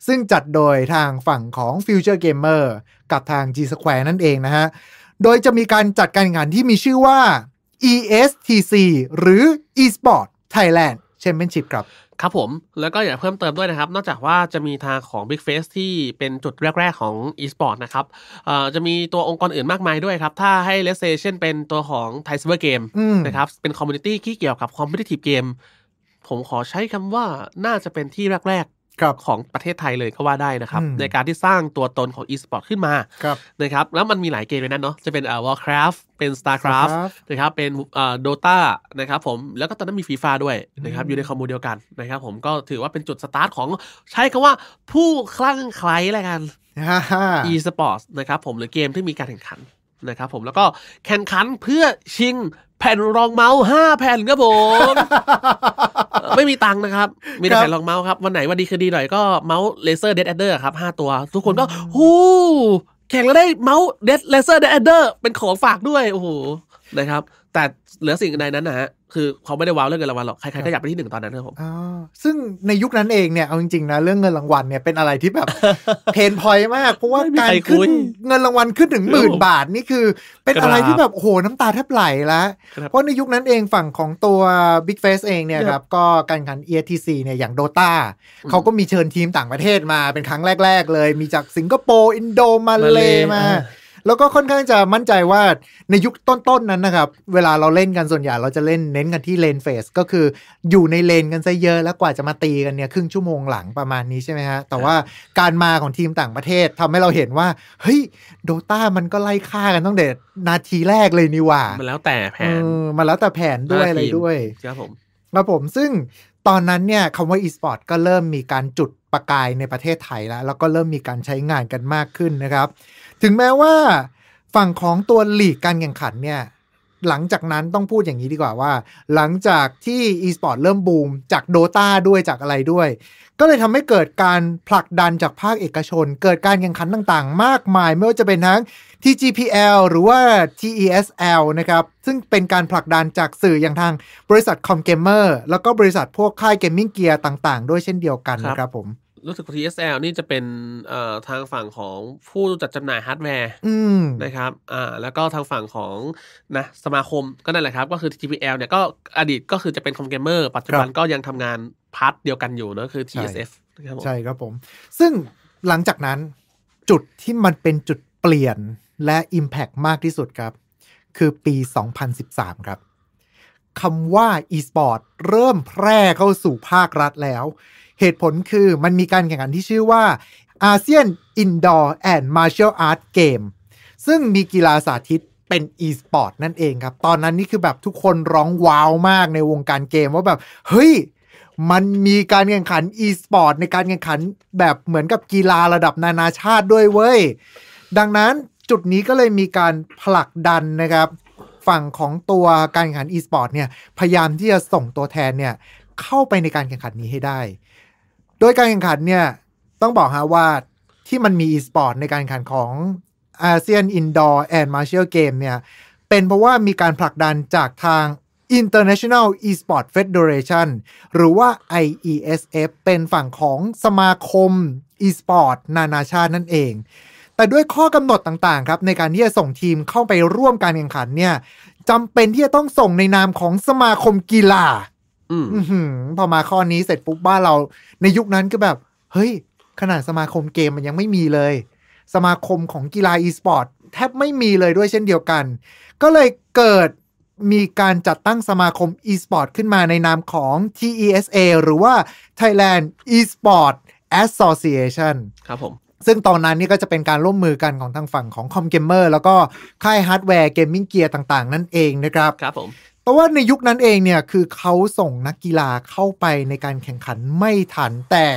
[SPEAKER 1] ซึ่งจัดโดยทางฝั่งของ Future Gamer กับทาง G Square นั่นเองนะฮะ โดยจะมีการจัดการแข่งขันที่มีชื่อว่า ESTC หรือ eSport Thailand Championship ครับครับผม
[SPEAKER 2] แล้วก็อยากเพิ่มเติมด้วยนะครับ นอกจากว่าจะมีทางของ Big Face ที่เป็นจุดแรกๆของ e-sport นะครับจะมีตัวองค์กรอื่นมากมายด้วยครับ ถ้าให้เลสเซชันเป็นตัวของ Thai Cyber Game นะครับ เป็นคอมมูนิตี้ที่เกี่ยวกับคอมิวเตอร์เกมผมขอใช้คำว่าน่าจะเป็นที่แรกๆของประเทศไทยเลยก็ว่าได้นะครับ ในการที่สร้างตัวตนของ e-sport ขึ้นมานะครับแล้วมันมีหลายเกมลนนันเนาะจะเป็นเอ่อ Warcraft เป็น Starcraft นะครับเป็นเอ่อ Dota นะครับผม แล้วก็ตอนนั้นมีฟีฟ่าด้วยนะครับอยู่ในคอมมูเดียวกันนะครับผมก็ถือว่าเป็นจุดสตาร์ทของใช้คาว่าผู้คลั่งไคล้แล้วกัน e s p o r t นะครับผม หรือเกมที่มีการแข่งขันนะครับผมแล้วก็แข่งขันเพื่อชิงแผ่นรองเมาส์ห้าแผ่นครับผม ไม่มีตังค์นะครับ มีแต่แผ่นรองเมาส์ครับ วันไหนวันดีคือดีหน่อยก็เมาส์เลเซอร์เดดแอดเดอร์ครับห้าตัว ทุกคนก็ฮู้แข่งแล้วได้เมาส์เดดเลเซอร์เดดแอดเดอร์เป็นของฝากด้วยโอ้โหนะครับแต่เหลือสิ่งใดนั้นนะฮะคือเขาไม่ได้ว้าวเรื่องเงินรางวัลหรอกใครๆก็อยากไปที่หนึ่งตอนนั้นครับผมอ๋อ
[SPEAKER 1] ซึ่งในยุคนั้นเองเนี่ยเอาจริงๆนะเรื่องเงินรางวัลเนี่ยเป็นอะไรที่แบบเพนพอยมาก เพราะว่าการขึ้นเงินรางวัลขึ้นถึงหมื่นบาทนี่คือ เป็นอะไรที่แบบโอ้โหน้ำตาแทบไหลละเพราะในยุคนั้นเองฝั่งของตัว Big Face เองเนี่ยครับก็การแข่งเอทีซีเนี่ยอย่างโดตาเขาก็มีเชิญทีมต่างประเทศมาเป็นครั้งแรก ๆ เลย มีจากสิงคโปร์อินโดมาเลมาแล้วก็ค่อนข้างจะมั่นใจว่าในยุคต้น ๆ นั้นนะครับ เวลาเราเล่นกันส่วนใหญ่เราจะเล่นเน้นกันที่เลนเฟสก็คืออยู่ในเลนกันซะเยอะแล้วกว่าจะมาตีกันเนี่ย ครึ่งชั่วโมงหลังประมาณนี้ใช่ไหมฮะแต่ว่าการมาของทีมต่างประเทศทำให้เราเห็นว่า เฮ้ยโดตามันก็ไล่ฆ่ากันตั้งแต่นาทีแรกเลยนี่ว่า
[SPEAKER 2] มันแล้วแต่แผนมัน
[SPEAKER 1] แล้วแต่แผนด้วยอะไรด้วยครับผมครับผมซึ่งตอนนั้นเนี่ยคำว่า e-sport ก็เริ่มมีการจุดประกายในประเทศไทยแล้ว แล้วก็เริ่มมีการใช้งานกันมากขึ้นนะครับถึงแม้ว่า ฝั่งของตัวหลีกการแข่งขันเนี่ยหลังจากนั้นต้องพูดอย่างนี้ดีกว่าว่า หลังจากที่ e-sport เริ่มบูมจากโดตาด้วยจากอะไรด้วย ก็เลยทำให้เกิดการผลักดันจากภาคเอกชน เกิดการแข่งขันต่างๆ มากมาย ไม่ว่าจะเป็นทั้ง TGPL หรือว่า TESL นะครับ ซึ่งเป็นการผลักดันจากสื่ออย่างทางบริษัทคอมเกมเมอร์แล้วก็บริษัทพวกค่ายเกมมิ่งเกียร์ต่างๆด้วยเช่นเดียวกันนะครับผม
[SPEAKER 2] รู้สึกว่า TSL นี่จะเป็นทางฝั่งของผู้จัดจำหน่ายฮาร์ดแวร์นะครับแล้วก็ทางฝั่งของนะสมาคมก็นั่นแหละครับ ก็คือ TPL เนี่ยก็อดีตก็คือจะเป็นคอมเกมเมอร์ ปัจจุบันก็ยังทำงานพาร์ทเดียวกันอยู่นะคือ TSF
[SPEAKER 1] ครับใช่ครับผม ซึ่งหลังจากนั้น จุดที่มันเป็นจุดเปลี่ยนและ Impact มากที่สุดครับ คือปี 2013 ครับคำว่า e-sport เริ่มแพร่เข้าสู่ภาครัฐแล้วเหตุผลคือมันมีการแข่งขันที่ชื่อว่าอาเซียน อินดอร์ แอนด์มาร์เชลอาร์ตเกม ซึ่งมีกีฬาสาธิตเป็น e สปอร์ตนั่นเองครับ ตอนนั้นนี่คือแบบทุกคนร้องว้าวมากในวงการเกมว่าแบบ เฮ้ย มันมีการแข่งขัน e สปอร์ตในการแข่งขันแบบเหมือนกับกีฬาระดับนานาชาติด้วยเว้ย ดังนั้นจุดนี้ก็เลยมีการผลักดันนะครับฝั่งของตัวการแข่งขัน e สปอร์ตเนี่ยพยายามที่จะส่งตัวแทนเนี่ยเข้าไปในการแข่งขันนี้ให้ได้โดยการแข่งขันเนี่ยต้องบอกฮะว่า ที่มันมีอีสปอร์ตในการแข่งขันของอาเซียนอินดอร์แอนด์มาร์เชียลเกมเนี่ยเป็นเพราะว่ามีการผลักดันจากทาง International Esport Federation หรือว่า IESF เป็นฝั่งของสมาคม Esport นานาชาตินั่นเอง แต่ด้วยข้อกำหนดต่างๆครับในการที่จะส่งทีมเข้าไปร่วมการแข่งขันเนี่ยจำเป็นที่จะต้องส่งในนามของสมาคมกีฬาอืมพอมาข้อนี้เสร็จปุ๊บบ้านเราในยุคนั้นก็แบบ เฮ้ย ขนาดสมาคมเกมมันยังไม่มีเลย สมาคมของกีฬาอีสปอร์ตแทบไม่มีเลยด้วยเช่นเดียวกัน ก็เลยเกิดมีการจัดตั้งสมาคม e-sport ขึ้นมาในนามของ TESA หรือว่า Thailand e-sport Association ครับผม ซึ่งตอนนั้นนี่ก็จะเป็นการร่วมมือกันของทางฝั่งของคอมเกมเมอร์แล้วก็ค่ายฮาร์ดแวร์เกมมิ่งเกียร์ต่างๆ นั่นเองนะครับครับผมเพราะว่าในยุคนั้นเองเนี่ยคือเขาส่งนักกีฬาเข้าไปในการแข่งขันไม่ทัน แต่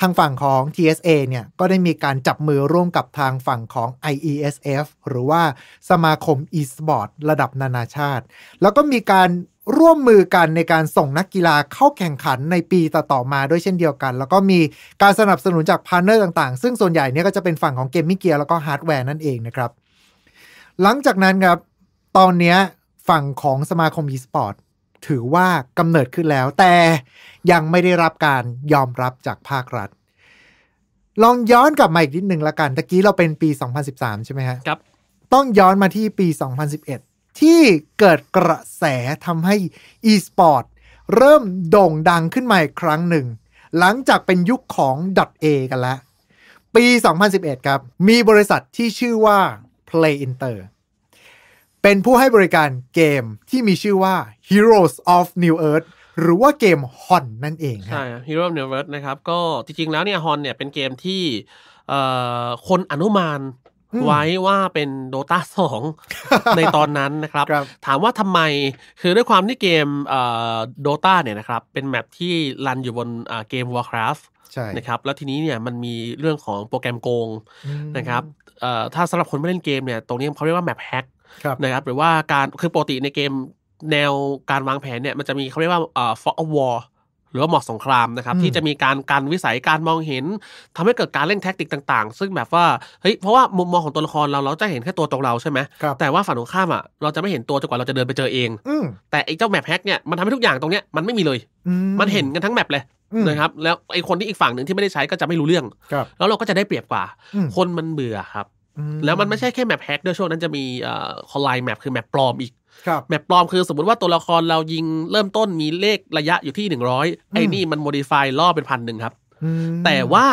[SPEAKER 1] ทางฝั่งของ TSA เนี่ยก็ได้มีการจับมือร่วมกับทางฝั่งของ IESF หรือว่าสมาคม e-sport ระดับนานาชาติ แล้วก็มีการร่วมมือกันในการส่งนักกีฬาเข้าแข่งขันในปีต่อๆมา ด้วยเช่นเดียวกัน แล้วก็มีการสนับสนุนจากพาร์เนอร์ต่างๆ ซึ่งส่วนใหญ่เนี่ยก็จะเป็นฝั่งของเกมมิ่งเกียร์แล้วก็ฮาร์ดแวร์นั่นเองนะครับหลังจากนั้นครับตอนเนี้ยฝั่งของสมาคมอีสปอร์ตถือว่ากำเนิดขึ้นแล้ว แต่ยังไม่ได้รับการยอมรับจากภาครัฐ ลองย้อนกลับมาอีกนิดหนึ่งละกันตะกี้เราเป็นปี 2013 ใช่ไหมฮะครับ ต้องย้อนมาที่ปี 2011 ที่เกิดกระแสทำให้ e-sport เริ่มโด่งดังขึ้นมาอีกครั้งหนึ่งหลังจากเป็นยุคของ .a กันแล้ว ปี 2011 ครับมีบริษัทที่ชื่อว่า Play Inter เป็นผู้ให้บริการเกมที่มีชื่อว่า Heroes of New Earth หรือว่าเกมฮอนนั่นเองคร
[SPEAKER 2] ับใช่ Heroes of New Earth นะครับ ก็จริงๆแล้วเนี่ยฮอนเนี่ยเป็นเกมที่คนอนุมานไว้ว่าเป็นโดตาสองในตอนนั้นนะครับถามว่าทำไมคือด้วยความที่เกมโดตาเนี่ยนะครับเป็นแมปที่รันอยู่บนเกม Warcraft นะครับแล้วทีนี้เนี่ยมันมีเรื่องของโปรแกรมโกงนะครับถ้าสำหรับคนไม่เล่นเกมเนี่ยตรงนี้เขาเรียกว่าแมปแฮกนะครับหรือว่าการคือปกติในเกมแนวการวางแผนเนี่ยมันจะมีเขาเรียกว่าฟอร์วอร์หรือว่าหมอกสงครามนะครับที่จะมีการกันวิสัยการมองเห็น ทำให้เกิดการเล่นแท็กติกต่าง ๆ ซึ่งแบบว่าเฮ้ยเพราะว่ามุมมองของตัวละครเราเราจะเห็นแค่ตัวตรงเราใช่ไหมแต่ว่าฝั่งตรงข้ามอ่ะเราจะไม่เห็นตัวจนกว่าเราจะเดินไปเจอเองแต่ไอ้เจ้าแมปแฮกเนี่ยมันทำให้ทุกอย่างตรงเนี้ยมันไม่มีเลยมันเห็นกันทั้งแมปเลยนะครับแล้วไอ้คนที่อีกฝั่งหนึ่งที่ไม่ได้ใช้ก็จะไม่รู้เรื่อง แล้วเราก็จะได้เปรียบกว่าคนมันเบื่อครับแล้วมันไม่ใช่แค่แมปแฮกด้วยช่วงนั้นจะมีคอลไลน์แมปคือแมปปลอมอีกแมปปลอมคือสมมติว่าตัวละครเรายิงเริ่มต้นมีเลขระยะอยู่ที่หนึ่งร้อยไอ้นี่มันโมดิฟายล่อเป็นพันหนึ่งครับ แต่ว่า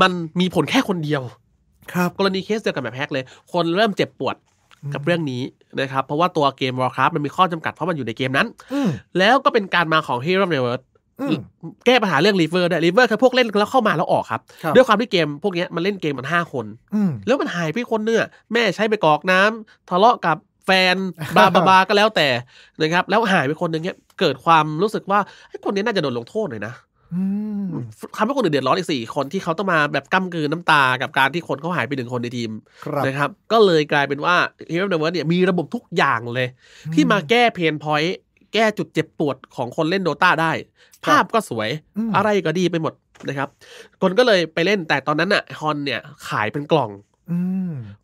[SPEAKER 2] มันมีผลแค่คนเดียวครับ กรณีเคสเดียวกับแบบแฮกเลย คนเริ่มเจ็บปวดกับเรื่องนี้นะครับ เพราะว่าตัวเกม Warcraft มันมีข้อจำกัดเพราะมันอยู่ในเกมนั้น แล้วก็เป็นการมาของ Hero r e v e r ์ดแก้ปัญหาเรื่องรีเวอร์ได้รีเวอร์คือพวกเล่นแล้วเข้ามาแล้วออกครับด้วยความที่เกมพวกนี้มันเล่นเกมมันห้าคนแล้วมันหายไปคนเนื้อแม่ใช้ไปกอกน้ำทะเลาะกับแฟนบาบาบาก็แล้วแต่นะครับ แล้วหายไปคนหนึ่งเนี้ยเกิดความรู้สึกว่าไอ้คนนี้น่าจะโดนลงโทษหน่อยนะทำให้คนอื่นเดือดร้อนอีกสี่คนที่เขาต้องมาแบบกั้มกืนน้ำตากับการที่คนเขาหายไปหนึ่งคนในทีมนะครับ ก็เลยกลายเป็นว่าโฮ่เดอะเวิร์ดเนี่ยมีระบบทุกอย่างเลย ที่มาแก้เพนพอยต์แก้จุดเจ็บปวดของคนเล่นโดตาได้ ภาพก็สวยอะไรก็ดีไปหมดนะครับ คนก็เลยไปเล่นแต่ตอนนั้นอะฮอนเนี่ยขายเป็นกล่อง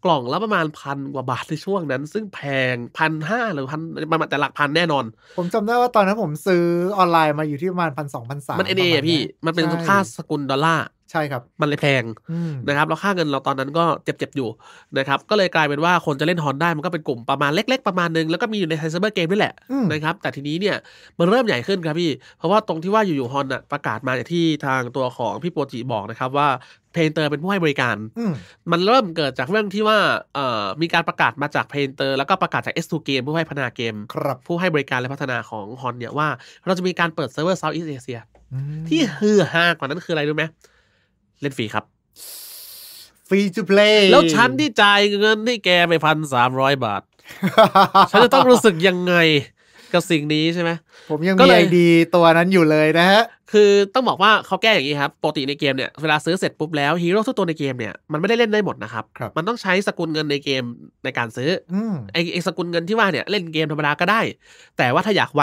[SPEAKER 2] กล่องละประมาณพันกว่าบาทในช่วงนั้น ซึ่งแพงพันห้าหรือพันมันแต่หลักพันแน่นอน
[SPEAKER 1] ผมจำได้ว่าตอนนั้นผมซื้อออนไลน์มาอยู่ที่ประมาณพันสองพันสามมันเอเนพี่ มันเป็นค่าส
[SPEAKER 2] กุลดอลลาร์ใช่ครับ มันเลยแพงนะครับ แล้วค่าเงินเราตอนนั้นก็เจ็บๆอยู่นะครับก็เลยกลายเป็นว่าคนจะเล่นฮอนได้มันก็เป็นกลุ่มประมาณเล็กๆ ประมาณนึง แล้วก็มีอยู่ในไซเบอร์เกมนี่แหละนะครับ แต่ทีนี้เนี่ย มันเริ่มใหญ่ขึ้นครับพี่ เพราะว่าตรงที่ว่าอยู่ๆฮอนประกาศมาจากที่ทางตัวของพี่โปจิบอกนะครับว่าเพนเตอร์เป็นผู้ให้บริการมันเริ่มเกิดจากเรื่องที่ว่ามีการประกาศมาจากเพนเตอร์แล้วก็ประกาศจาก S2 เกมผู้ให้พัฒนาเกม ผู้ให้บริการและพัฒนาของฮอนเนี่ยว่าเราจะมีการเปิดเซิร์ฟเวอร์เซาท์อีสเอเชียที่ฮือฮากว่านั้นคืออะไรรู้ไหมเล่นฟรีครับ
[SPEAKER 1] ฟรีทูเพลย์แล้วฉัน
[SPEAKER 2] ที่จ่ายเงินให้แกไปพันสามร้อยบาทฉันจะต้องรู้สึกยังไงกับสิ่งนี้ใช่ไหมผม
[SPEAKER 1] ยังมีไอดีตัวนั้นอยู่เลยนะฮะ คือต
[SPEAKER 2] ้องบอกว่าเขาแก้อย่างนี้ครับปกติในเกมเนี่ยเวลาซื้อเสร็จปุ๊บแล้วฮีโร่ทุกตัวในเกมเนี่ยมันไม่ได้เล่นได้หมดนะครับ มันต้องใช้สกุลเงินในเกมในการซื้อไอสกุลเงินที่ว่าเนี่ยเล่นเกมธรรมดาก็ได้ แต่ว่าถ้าอยากไว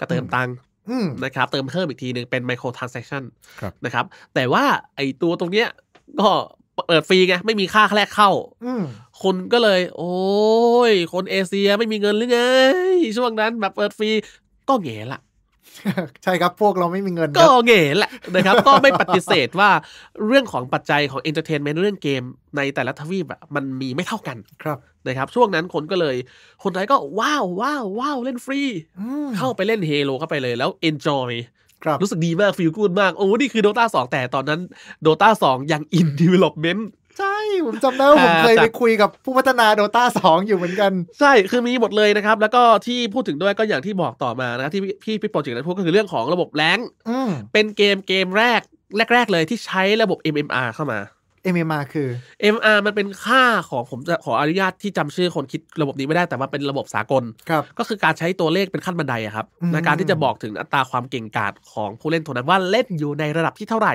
[SPEAKER 2] ก็เติมตังนะครับเติมเพิ่มอีกทีหนึ่งเป็นไมโครทรานเซชันนะครับแต่ว่าไอตัวตรงเนี้ยก็เปิดฟรีไง ไม่มีค่าแรกเข้าคนก็เลย โอ้ย คนเอเชียไม่มีเงินหรือไง ช่วงนั้นแบบเปิดฟรีก็แง่ละ
[SPEAKER 1] ใช่ครับ พวกเราไม่มีเงินก็โอเงแหล
[SPEAKER 2] ะนะครับก็ไม่ปฏิเสธว่า เรื่องของปัจจัยของเอนเตอร์เทนเมนต์เรื่องเกมในแต่ละทวีปอ่ะมันมีไม่เท่ากันครับนะครับช่วงนั้นคนก็เลย คนไทยก็ว้าวว้าวว้าวเล่นฟรีเข้าไปเล่นเฮโลเข้าไปเลยแล้วเอนจอยรู้สึกดีมากฟิลกูดมากโอ้นี่คือโดตาสองแต่ตอนนั้นโดตาสองยังอินดีเวล็อปเมนต์
[SPEAKER 1] ใช่ ผมจำได้ว่าผมเคยไปคุยกับผู้พัฒนาโดตาสองอยู่เหมือนกัน ใช่ คือมีหมดเลยนะครับ แล้วก็ที่
[SPEAKER 2] พูดถึงด้วยก็อย่างที่บอกต่อมานะที่พี่พี่โปรเจกต์นั้นพูดก็คือเรื่องของระบบแรงเป็นเกมเกมแรก แรก ๆ เลยที่ใช้ระบบ MMR เข้ามา MMR คือ MR มันเป็นค่าของผมจะขออนุญาตที่จำชื่อคนคิดระบบนี้ไม่ได้แต่ว่าเป็นระบบสากลก็คือการใช้ตัวเลขเป็นขั้นบันไดครับ ในการที่จะบอกถึงอัตราความเก่งกาจของผู้เล่นตทนั้นว่าเล่นอยู่ในระดับที่เท่าไหร่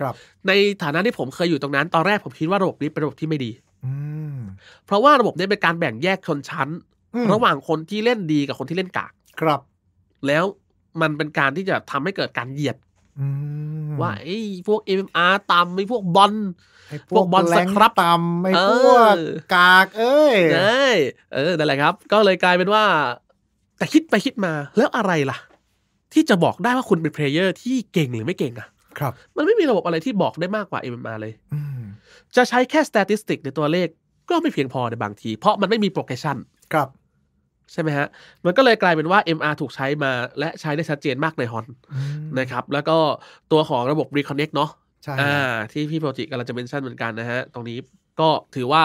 [SPEAKER 2] ครับ ในฐานะที่ผมเคยอยู่ตรงนั้นตอนแรกผมคิดว่าระบบนี้เป็นระบบที่ไม่ดีเพราะว่าระบบนี้เป็นการแบ่งแยกชนชั้น ระหว่างคนที่เล่นดีกับคนที่เล่นกาก ครับ แล้วมันเป็นการที่จะทำให้เกิดการเหยียดว่าไอ้พวก MMR ต่ำไอ้พวกบอลพวกบอลสครับตามไม่พวกกาก เอ้ยเออนั่นแหละครับ ก็เลยกลายเป็นว่า แต่คิดไปคิดมา แล้วอะไรล่ะ ที่จะบอกได้ว่าคุณเป็นเพลเยอร์ที่เก่งหรือไม่เก่งอะครับ มันไม่มีระบบอะไรที่บอกได้มากกว่า m ็มเลยจะใช้แค่สถิติในตัวเลข ก็ไม่เพียงพอในบางทีเพราะมันไม่มีโปรแกรชันครับ ใช่ไหมฮะ มันก็เลยกลายเป็นว่า MR ถูกใช้มา และใช้ได้ชัดเจนมากในฮอนนะครับ แล้วก็ตัวของระบบ Reconnect เนาะใช่อ่า ที่พี่โปรจิกำลังจะเมนชั่นเหมือนกันนะฮะ ตรงนี้ก็ถือว่า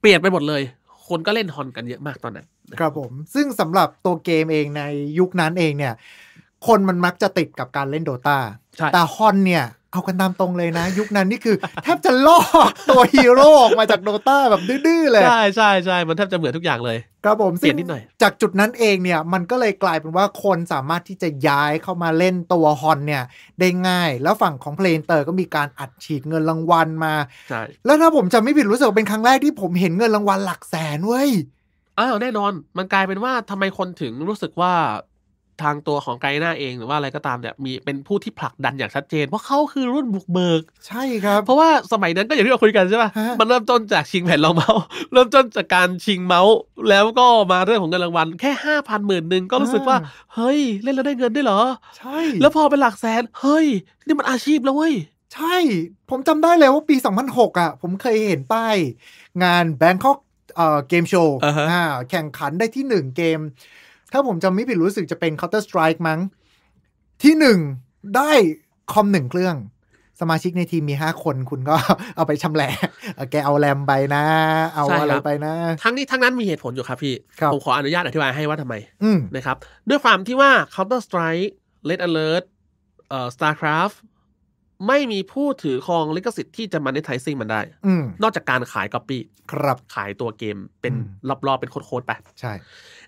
[SPEAKER 2] เปลี่ยนไปหมดเลย คนก็เล่นฮอนกันเยอะมากตอนนั้น
[SPEAKER 1] ครับผม ซึ่งสำหรับตัวเกมเองในยุคนั้นเองเนี่ย คนมันมักจะติดกับการเล่นโดตาแต่ฮอนเนี่ยเอากันตามตรงเลยนะ ยุคนั้นนี่คือ แทบจะลอกตัวฮีโร่ออกมาจากโ
[SPEAKER 2] ดตาแบบ ดื้อ ๆ เลยใช่ใช่ใช่มันแทบจะเหมือนทุกอย่างเลยครับผมเปลี่ยนนิดหน่อยจาก
[SPEAKER 1] จุดนั้นเองเนี่ยมันก็เลยกลายเป็นว่าคนสามารถที่จะย้ายเข้ามาเล่นตัวฮอนเนี่ย ได้ง่าย แล้วฝั่งของเพลนเตอร์ ก็มีการอัดฉีดเงินรางวัลมาใช่แล้วถ้าผมจำไม่ผิดรู้สึกเป็นครั้งแรกที่ผมเห็นเงินรางวัลหลักแสนเว้ย
[SPEAKER 2] อ้าวแน่นอนมันกลายเป็นว่าทำไมคนถึงรู้สึกว่าทางตัวของไกน้าเองหรือว่าอะไรก็ตามเนี่ยมีเป็นผู้ที่ผลักดันอย่างชัดเจน เพราะเขาคือรุ่นบุกเบิกใช่ครับ เพราะว่าสมัยนั้นก็อย่างที่เราคุยกันใช่ป่ะมันเริ่มต้นจากชิงแผ่นรองเมาส์เริ่มต้นจากการชิงเมาส์ แล้วก็มาเรื่องของเงินรางวัลแค่ห้าพันหมื่นหนึ่งก็รู้สึกว่า เฮ้ยเล่นแล้วได้เงินได้เหรอ ใช่ แล้วพอเป็นหลักแสน เฮ้ย
[SPEAKER 1] นี่มันอาชีพแล้วเว้ยใช่ ผมจำได้เลยว่าปี2006 อ่ะ ผมเคยเห็นป้ายงาน Bangkok เกมโชว์แข่งขันได้ที่หนึ่งเกมถ้าผมจำไม่ผิดรู้สึกจะเป็น Counter Strike มั้งที่หนึ่งได้คอมหนึ่งเครื่อง สมาชิกในทีมมีห้าคนคุณก็เอาไปชำแหละแกเอาแรมไปนะ เอาอะไรไป
[SPEAKER 2] นะ ทั้งนี้ทั้งนั้นมีเหตุผลอยู่ครับพี่ ผมขออนุญาตอธิบายให้ว่าทำไมมนะครับ ด้วยความที่ว่า Counter Strike Red Alert เอ่อ Starcraft ไม่มีผู้ถือครองลิขสิทธิ์ที่จะมาในไทยซิงมันได้อนอกจากการขายก๊อปครับขายตัวเกมเป็นรอบๆเป็นโคตดๆไปใช่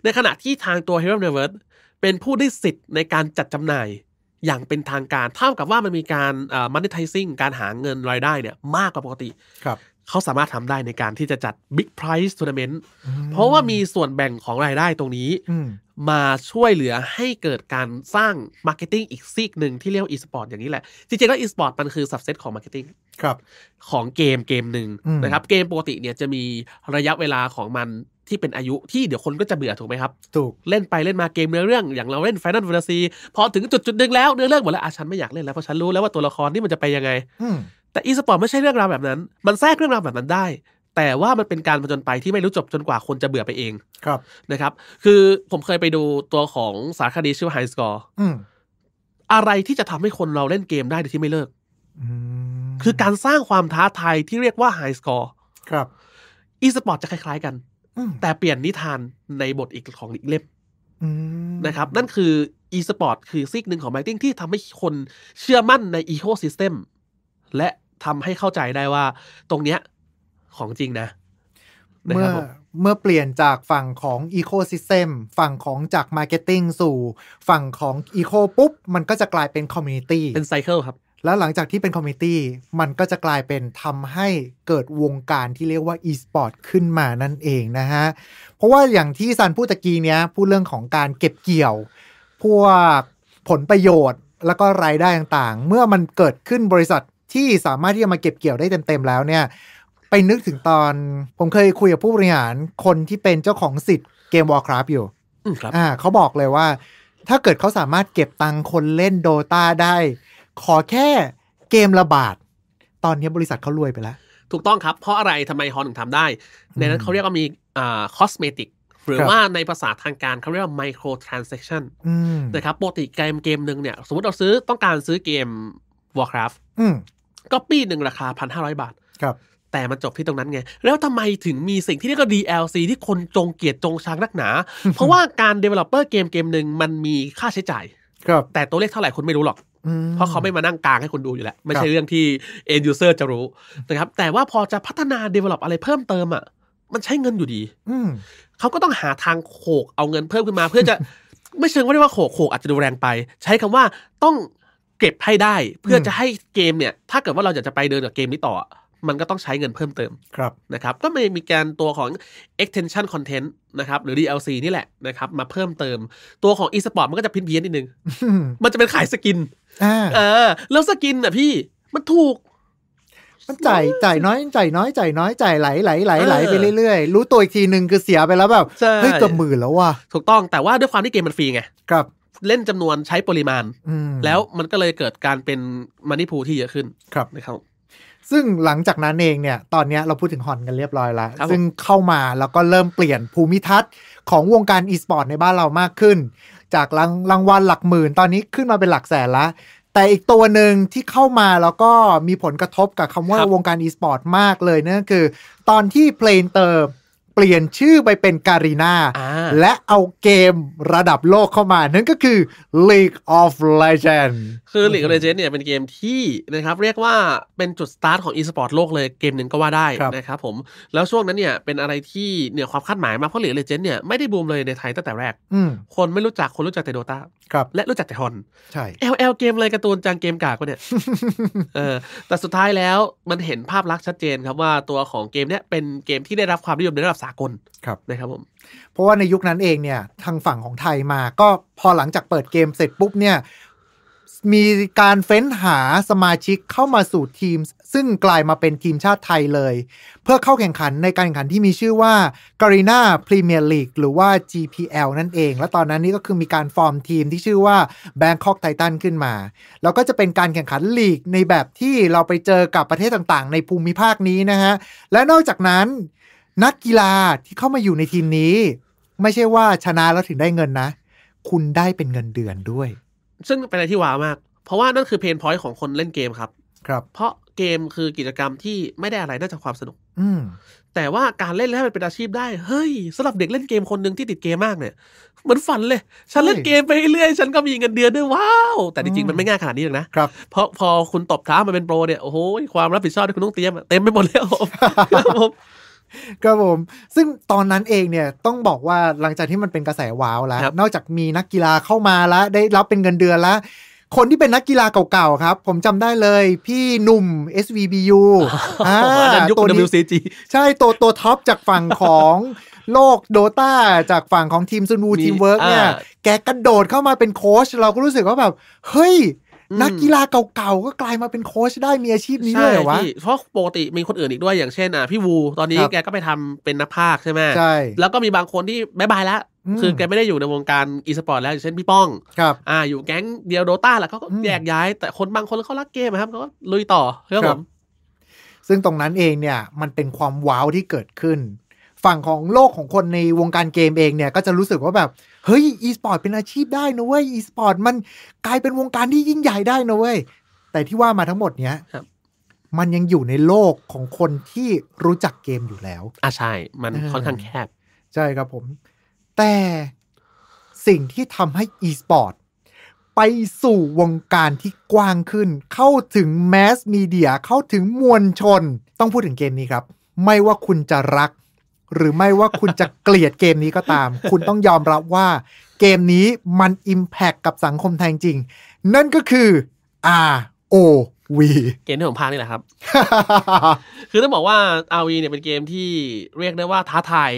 [SPEAKER 2] ในขณะที่ทางตัว Hero เ n เ v e r s e เป็นผู้ได้สิทธิ์ในการจัดจำหน่าย อย่างเป็นทางการเท่ากับว่ามันมีการมันดิทไทซิ่งการหาเงินรายได้เนี่ยมากกว่าปกติครับเขาสามารถทำได้ในการที่จะจัดบิ๊กไพรส์ทัวร์นาเมนต์เพราะว่ามีส่วนแบ่งของรายได้ตรงนี้มาช่วยเหลือให้เกิดการสร้าง Marketing อีกซีกหนึ่งที่เรียกว่า e-sport อย่างนี้แหละ จริง ๆ แล้วสปอร์ตมันคือสับเซตของ Marketing ครับ ของเกมเกมหนึ่งนะครับ เกมปกติเนี่ยจะมีระยะเวลาของมันที่เป็นอายุที่เดี๋ยวคนก็จะเบื่อ ถูกไหมครับ ถูกเล่นไปเล่นมาเกมเนื้อเรื่องอย่างเราเล่นไฟนอลเวอร์ซีพอถึงจุดจุดหนึ่งแล้วเนื้อเรื่องหมดแล้วอาฉันไม่อยากเล่นแล้วเพราะฉันรู้แล้วว่าตัวละครนี่มันจะไปยังไงแต่อีสปอร์ตไม่ใช่เรื่องราวแบบนั้น มันแทรกเรื่องราวแบบนั้นได้ แต่ว่ามันเป็นการผจญไปที่ไม่รู้จบจนกว่าคนจะเบื่อไปเองครับนะครับ คือผมเคยไปดูตัวของสารคดี ชื่อว่าไฮสกอร์อะไรที่จะทำให้คนเราเล่นเกมได้โดยที่ไม่เลิกคือการสร้างความท้าทายที่เรียกว่าไฮสกอร์ครับอีสปอร์ตจะคล้ายๆ กันแต่เปลี่ยนนิทานในบทอีกของอีกเล่มนะครับ นั่นคืออีสปอร์ตคือซิกหนึ่งของแบงกิ้งที่ทำให้คนเชื่อมั่น
[SPEAKER 1] ในอีโคซิสเต็มและทำให้เข้าใจได้ว่า ตรงเนี้ยของจริงนะเมื่อเมื่อเปลี่ยนจากฝั่งของ Ecosystem ฝั่งของจาก Marketing สู่ ฝั่งของ Eco ปุ๊บ มันก็จะกลายเป็น Community เป็นไซเคิลครับ แล้วหลังจากที่เป็น Community มันก็จะกลายเป็นทำให้เกิดวงการที่เรียกว่า e-sport ขึ้นมานั่นเองนะฮะ เพราะว่าอย่างที่ซันพูดตะกี้เนี้ยพูดเรื่องของการเก็บเกี่ยว พวกผลประโยชน์แล้วก็รายได้ต่างๆเมื่อมันเกิดขึ้นบริษัทที่สามารถที่จะมาเก็บเกี่ยวได้เต็มๆแล้วเนี่ย ไปนึกถึงตอนผมเคยคุยกับผู้บริหารคนที่เป็นเจ้าของสิทธิ์เกมวอลคราฟอยู่อ่าเขาบอกเลยว่า ถ้าเกิดเขาสามารถเก็บตังคนเล่นโดตาได้ ขอแค่เกมระบาด ตอนนี้บริษัทเขารวยไปแล้ว
[SPEAKER 2] ถูกต้องครับ เพราะอะไรทำไมฮอนถึงทำได้ ในนั้นเขาเรียกว่ามีอ่าคอสเมติกหรือว่าในภาษาทางการเขาเรียกว่าไมโครทรานเซ็คชันนะครับปกติเกมเกมหนึ่งเนี่ยสมมติเราซื้อต้องการซื้อเกม Warcraft ก็ปี้หนึ่งราคาพันห้าร้อยบาทครับ แต่มันจบที่ตรงนั้นไง แล้วทำไมถึงมีสิ่งที่เรียกว่า DLC ที่คนจงเกลียด จงชังนักหนา เพราะว่าการ developer เกมเกมหนึ่งมันมีค่าใช้จ่ายครับแต่ตัวเลขเท่าไหร่คนไม่รู้หรอก เพราะเขาไม่มานั่งกลางให้คนดูอยู่แล้วไม่ใช่เรื่องที่ end user จะรู้นะครับแต่ว่าพอจะพัฒนา develop อะไรเพิ่มเติมอ่ะ มันใช้เงินอยู่ดี อืเขาก็ต้องหาทางโขกเอาเงินเพิ่มขึ้นมา เพื่อจะไม่เชิงว่าเรียกว่าโขกโขกอาจจะดูแรงไป ใช้คำว่าต้องเก็บให้ได้เพื่อจะให้เกมเนี่ย ถ้าเกิดว่าเราอยากจะไปเดินกับเกมนี้ต่อ มันก็ต้องใช้เงินเพิ่มเติมครับนะครับ ก็มีมีการตัวของ extension content นะครับ หรือ DLC นี่แหละนะครับ มาเพิ่มเติม ตัวของ e-sport มันก็จะพินเพี้ยนนิดนึง มันจะเป็นขายสกินเออ แล้วสกินอ่ะพี่
[SPEAKER 1] มันถูก มันจ่ายจ่ายน้อยจ่ายน้อยจ่ายน้อยจ่ายไหลไหลไหลไหลไปเรื่อยๆ รู้ตัวอีกทีหนึ่งคือเสียไปแล้วแบบเฮ้ยเกือบหมื่นแล้วว่ะถูกต้อง แต่ว่า
[SPEAKER 2] ด้วยความที่เกมมันฟรีไงครับเล่นจำนวนใช้ปริมาณแล้วมันก็เลยเกิดการเป็นมันนี่พูที่เยอะขึ้น ครับนะครับ
[SPEAKER 1] ซึ่งหลังจากนั้นเองเนี่ย ตอนนี้เราพูดถึงฮอนกันเรียบร้อยแล้ว ซึ่งเข้ามาแล้วก็เริ่มเปลี่ยนภูมิทัศน์ของวงการอีสปอร์ตในบ้านเรามากขึ้น จากรางรางวัลหลักหมื่น ตอนนี้ขึ้นมาเป็นหลักแสนละแต่อีกตัวหนึ่งที่เข้ามาแล้วก็มีผลกระทบกับคำว่าวงการอีสปอร์ตมากเลยนั่นคือ ตอนที่เพลนเตอรปลี่ยนชื่อไปเป็นการีนาและเอาเกมระดับโลกเข้ามานั่นก็คือ League of Legends
[SPEAKER 2] คือ League of Legends เนี่ยเป็นเกมที่นะครับเรียกว่าเป็นจุดสตาร์ทของ e-sport โลกเลยเกมหนึ่งก็ว่าได้นะครับผมแล้วช่วงนั้นเนี่ยเป็นอะไรที่เหนือความคาดหมายมากเพราะ League of Legends เนี่ย ไม่ได้บูมเลย ในไทยตั้งแต่แรกคนไม่รู้จัก คนรู้จักแต่โดตาครับและรู้จักแต่ฮอน ใช่เอลเอลเกมอะไรการ์ตูนจังเกมกากวะเนี่ยเออแต่สุดท้ายแล้วมันเห็นภาพลักษณ์ชัดเจนครับว่าตัวของเกมเนี้ยเป็นเกมที่ได้รับความนิยมในระดับสากล ครับนะครับผม
[SPEAKER 1] เพราะว่าในยุคนั้นเองเนี่ยทางฝั่งของไทยมาก็พอหลังจากเปิดเกมเสร็จปุ๊บเนี่ยมีการเฟ้นหาสมาชิกเข้ามาสู่ทีม ซึ่งกลายมาเป็นทีมชาติไทยเลย เพื่อเข้าแข่งขันในการแข่งขันที่มีชื่อว่าการีนาพรีเมียร์ลีกหรือว่า GPL นั่นเอง และตอนนั้นนี่ก็คือมีการฟอร์มทีมที่ชื่อว่า Bangkok Titan ขึ้นมา แล้วก็จะเป็นการแข่งขันลีก ในแบบที่เราไปเจอกับประเทศต่างๆ ในภูมิภาคนี้นะฮะและนอกจากนั้น นักกีฬาที่เข้ามาอยู่ในทีมนี้ ไม่ใช่ว่าชนะแล้วถึงได้เงินนะ คุณได้เป็นเงินเดือนด้วย
[SPEAKER 2] ซึ่งเป็นอะไรที่ว้าวมาก เพราะว่านั่นคือเพนพอยต์ของคนเล่นเกมครับครับ เพราะเกมคือกิจกรรมที่ไม่ได้อะไรนอกจากความสนุก อืมแต่ว่าการเล่นแล้วมันเป็นอาชีพได้ เฮ้ยสำหรับเด็กเล่นเกมคนหนึ่งที่ติดเกมมากเนี่ย เหมือนฝันเลย ฉันเล่นเกมไปเรื่อย ฉันก็มีเงินเดือนด้วยว้าว แต่จริงๆมันไม่ง่ายขนาดนี้หรอกนะครับเพราะพอคุณตบเท้ามาเป็นโปรเนี่ย โอ้โห ความรับผิดชอบที่คุณต้องเตรียมเต็มไปหมดแล้ว
[SPEAKER 1] ผมครับผมซึ่งตอนนั้นเองเนี่ยต้องบอกว่าหลังจากที่มันเป็นกระแสว้าวแล้ว นอกจากมีนักกีฬาเข้ามาแล้วได้รับเป็นเงินเดือนแล้ว คนที่เป็นนักกีฬาเก่าๆครับ ผมจำได้เลยพี่หนุ่ม SVBU อ่ายุค WCG ใช่ ตัว ตัวท็อปจากฝั่งของโลกโดตาจากฝั่งของทีมซุนวูทีมเวิร์กเนี่ยแกกระโดดเข้ามาเป็นโค้ช เราก็รู้สึกว่าแบบเฮ้ยนักกีฬาเก่าๆ ก็กลายมาเป็นโค้ชได้มีอาชีพนี้ด้วยเหรอวะ
[SPEAKER 2] เพราะปกติมีคนอื่นอีกด้วย อย่างเช่นอ่ะพี่วูตอนนี้แกก็ไปทำเป็นนักพากใช่ไหมใช่แล้วก็มีบางคนที่บายบาย แล้ว คือแกไม่ได้อยู่ในวงการอีสปอร์ตแล้วอย่างเช่นพี่ป้อง ครับ อ่า อยู่แก๊งเดียวโดต้าแหละเขาก็แยกย้าย แต่คนบางคนเขารักเกมครับเขาก็ลุยต่อครับผม
[SPEAKER 1] ซึ่งตรงนั้นเองเนี่ยมันเป็นความว้าวที่เกิดขึ้น ฝั่งของโลกของคนในวงการเกมเองเนี่ยก็จะรู้สึกว่าแบบเฮ้ยอีสปอร์ตเป็นอาชีพได้นะเว้ยอีสปอร์ตมันกลายเป็นวงการที่ยิ่งใหญ่ได้นะเว้ย แต่ที่ว่ามาทั้งหมดเนี้ยมันยังอยู่ในโลกของคนที่รู้จักเกมอยู่แล้ว อ่ะใช่ มันค่อนข้างแคบ ใช่ครับผม แต่สิ่งที่ทำให้อีสปอร์ตไปสู่วงการที่กว้างขึ้น เข้าถึงแมสมีเดียเข้าถึงมวลชน ต้องพูดถึงเกมนี้ครับ ไม่ว่าคุณจะรักหรือไม่ว่าคุณจะเกลียดเกมนี้ก็ตาม คุณต้องยอมรับว่า เกมนี้มันอิมแพคกับสังคมแทงจริง นั่นก็คือ R O
[SPEAKER 2] V เกมที่ผมพานี่แหละครับ คือต้องบอกว่า R V เนี่ยเป็นเกมที่เรียกได้ว่าท้าทาย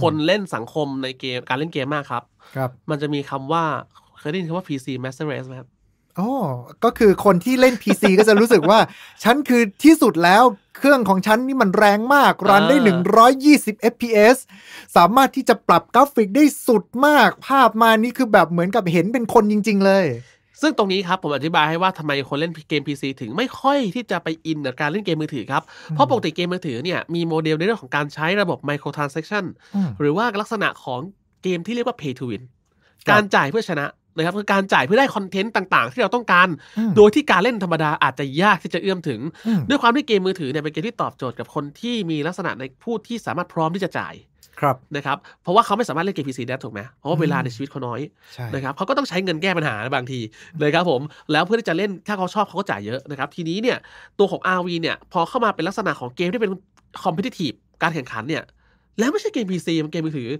[SPEAKER 2] คนเล่นสังคมในเกมการเล่นเกมมากครับครับ มันจะมีคำว่า เคยได้ยินคำว่า PC Master Race ไหมครับ
[SPEAKER 1] อ๋อก็คือคนที่เล่น PC ก็จะรู้สึกว่าฉันคือที่สุดแล้วเครื่องของฉันนี่มันแรงมาก รันได้ 120 fps สามารถที่จะปรับกราฟิกได้สุดมาก ภาพมานี่คือแบบเหมือนกับเห็นเป็นคนจริง ๆ เลย
[SPEAKER 2] ซึ่งตรงนี้ครับ ผมอธิบายให้ว่าทำไมคนเล่นเกม PC ถึงไม่ค่อยที่จะไปอินกับการเล่นเกมมือถือครับ เพราะปกติเกมมือถือเนี่ยมีโมเดลในเรื่องของการใช้ระบบ microtransaction หรือว่าลักษณะของเกมที่เรียกว่า pay to win การจ่ายเพื่อชนะนะครับคือการจ่ายเพื่อได้คอนเทนต์ต่างๆที่เราต้องการ โดยที่การเล่นธรรมดาอาจจะยากที่จะเอื้อมถึง ด้วยความที่เกมมือถือเนี่ยเป็นเกมที่ตอบโจทย์กับคนที่มีลักษณะในผู้ที่สามารถพร้อมที่จะจ่ายครับนะครับเพราะว่าเขาไม่สามารถเล่นเกมพีซีได้ถูกไหมเพราะว่าเวลาในชีวิตเขาน้อยนะครับเขาก็ต้องใช้เงินแก้ปัญหาบางที เลยครับผม แล้วเพื่อที่จะเล่นถ้าเขาชอบเขาก็จ่ายเยอะนะครับทีนี้เนี่ยตัวของ RV เนี่ยพอเข้ามาเป็นลักษณะของเกมที่เป็นคอมเพลติทีฟการแข่งขันเนี่ยแล้วไม่ใช่เกมพีซีมันเกมมือถือ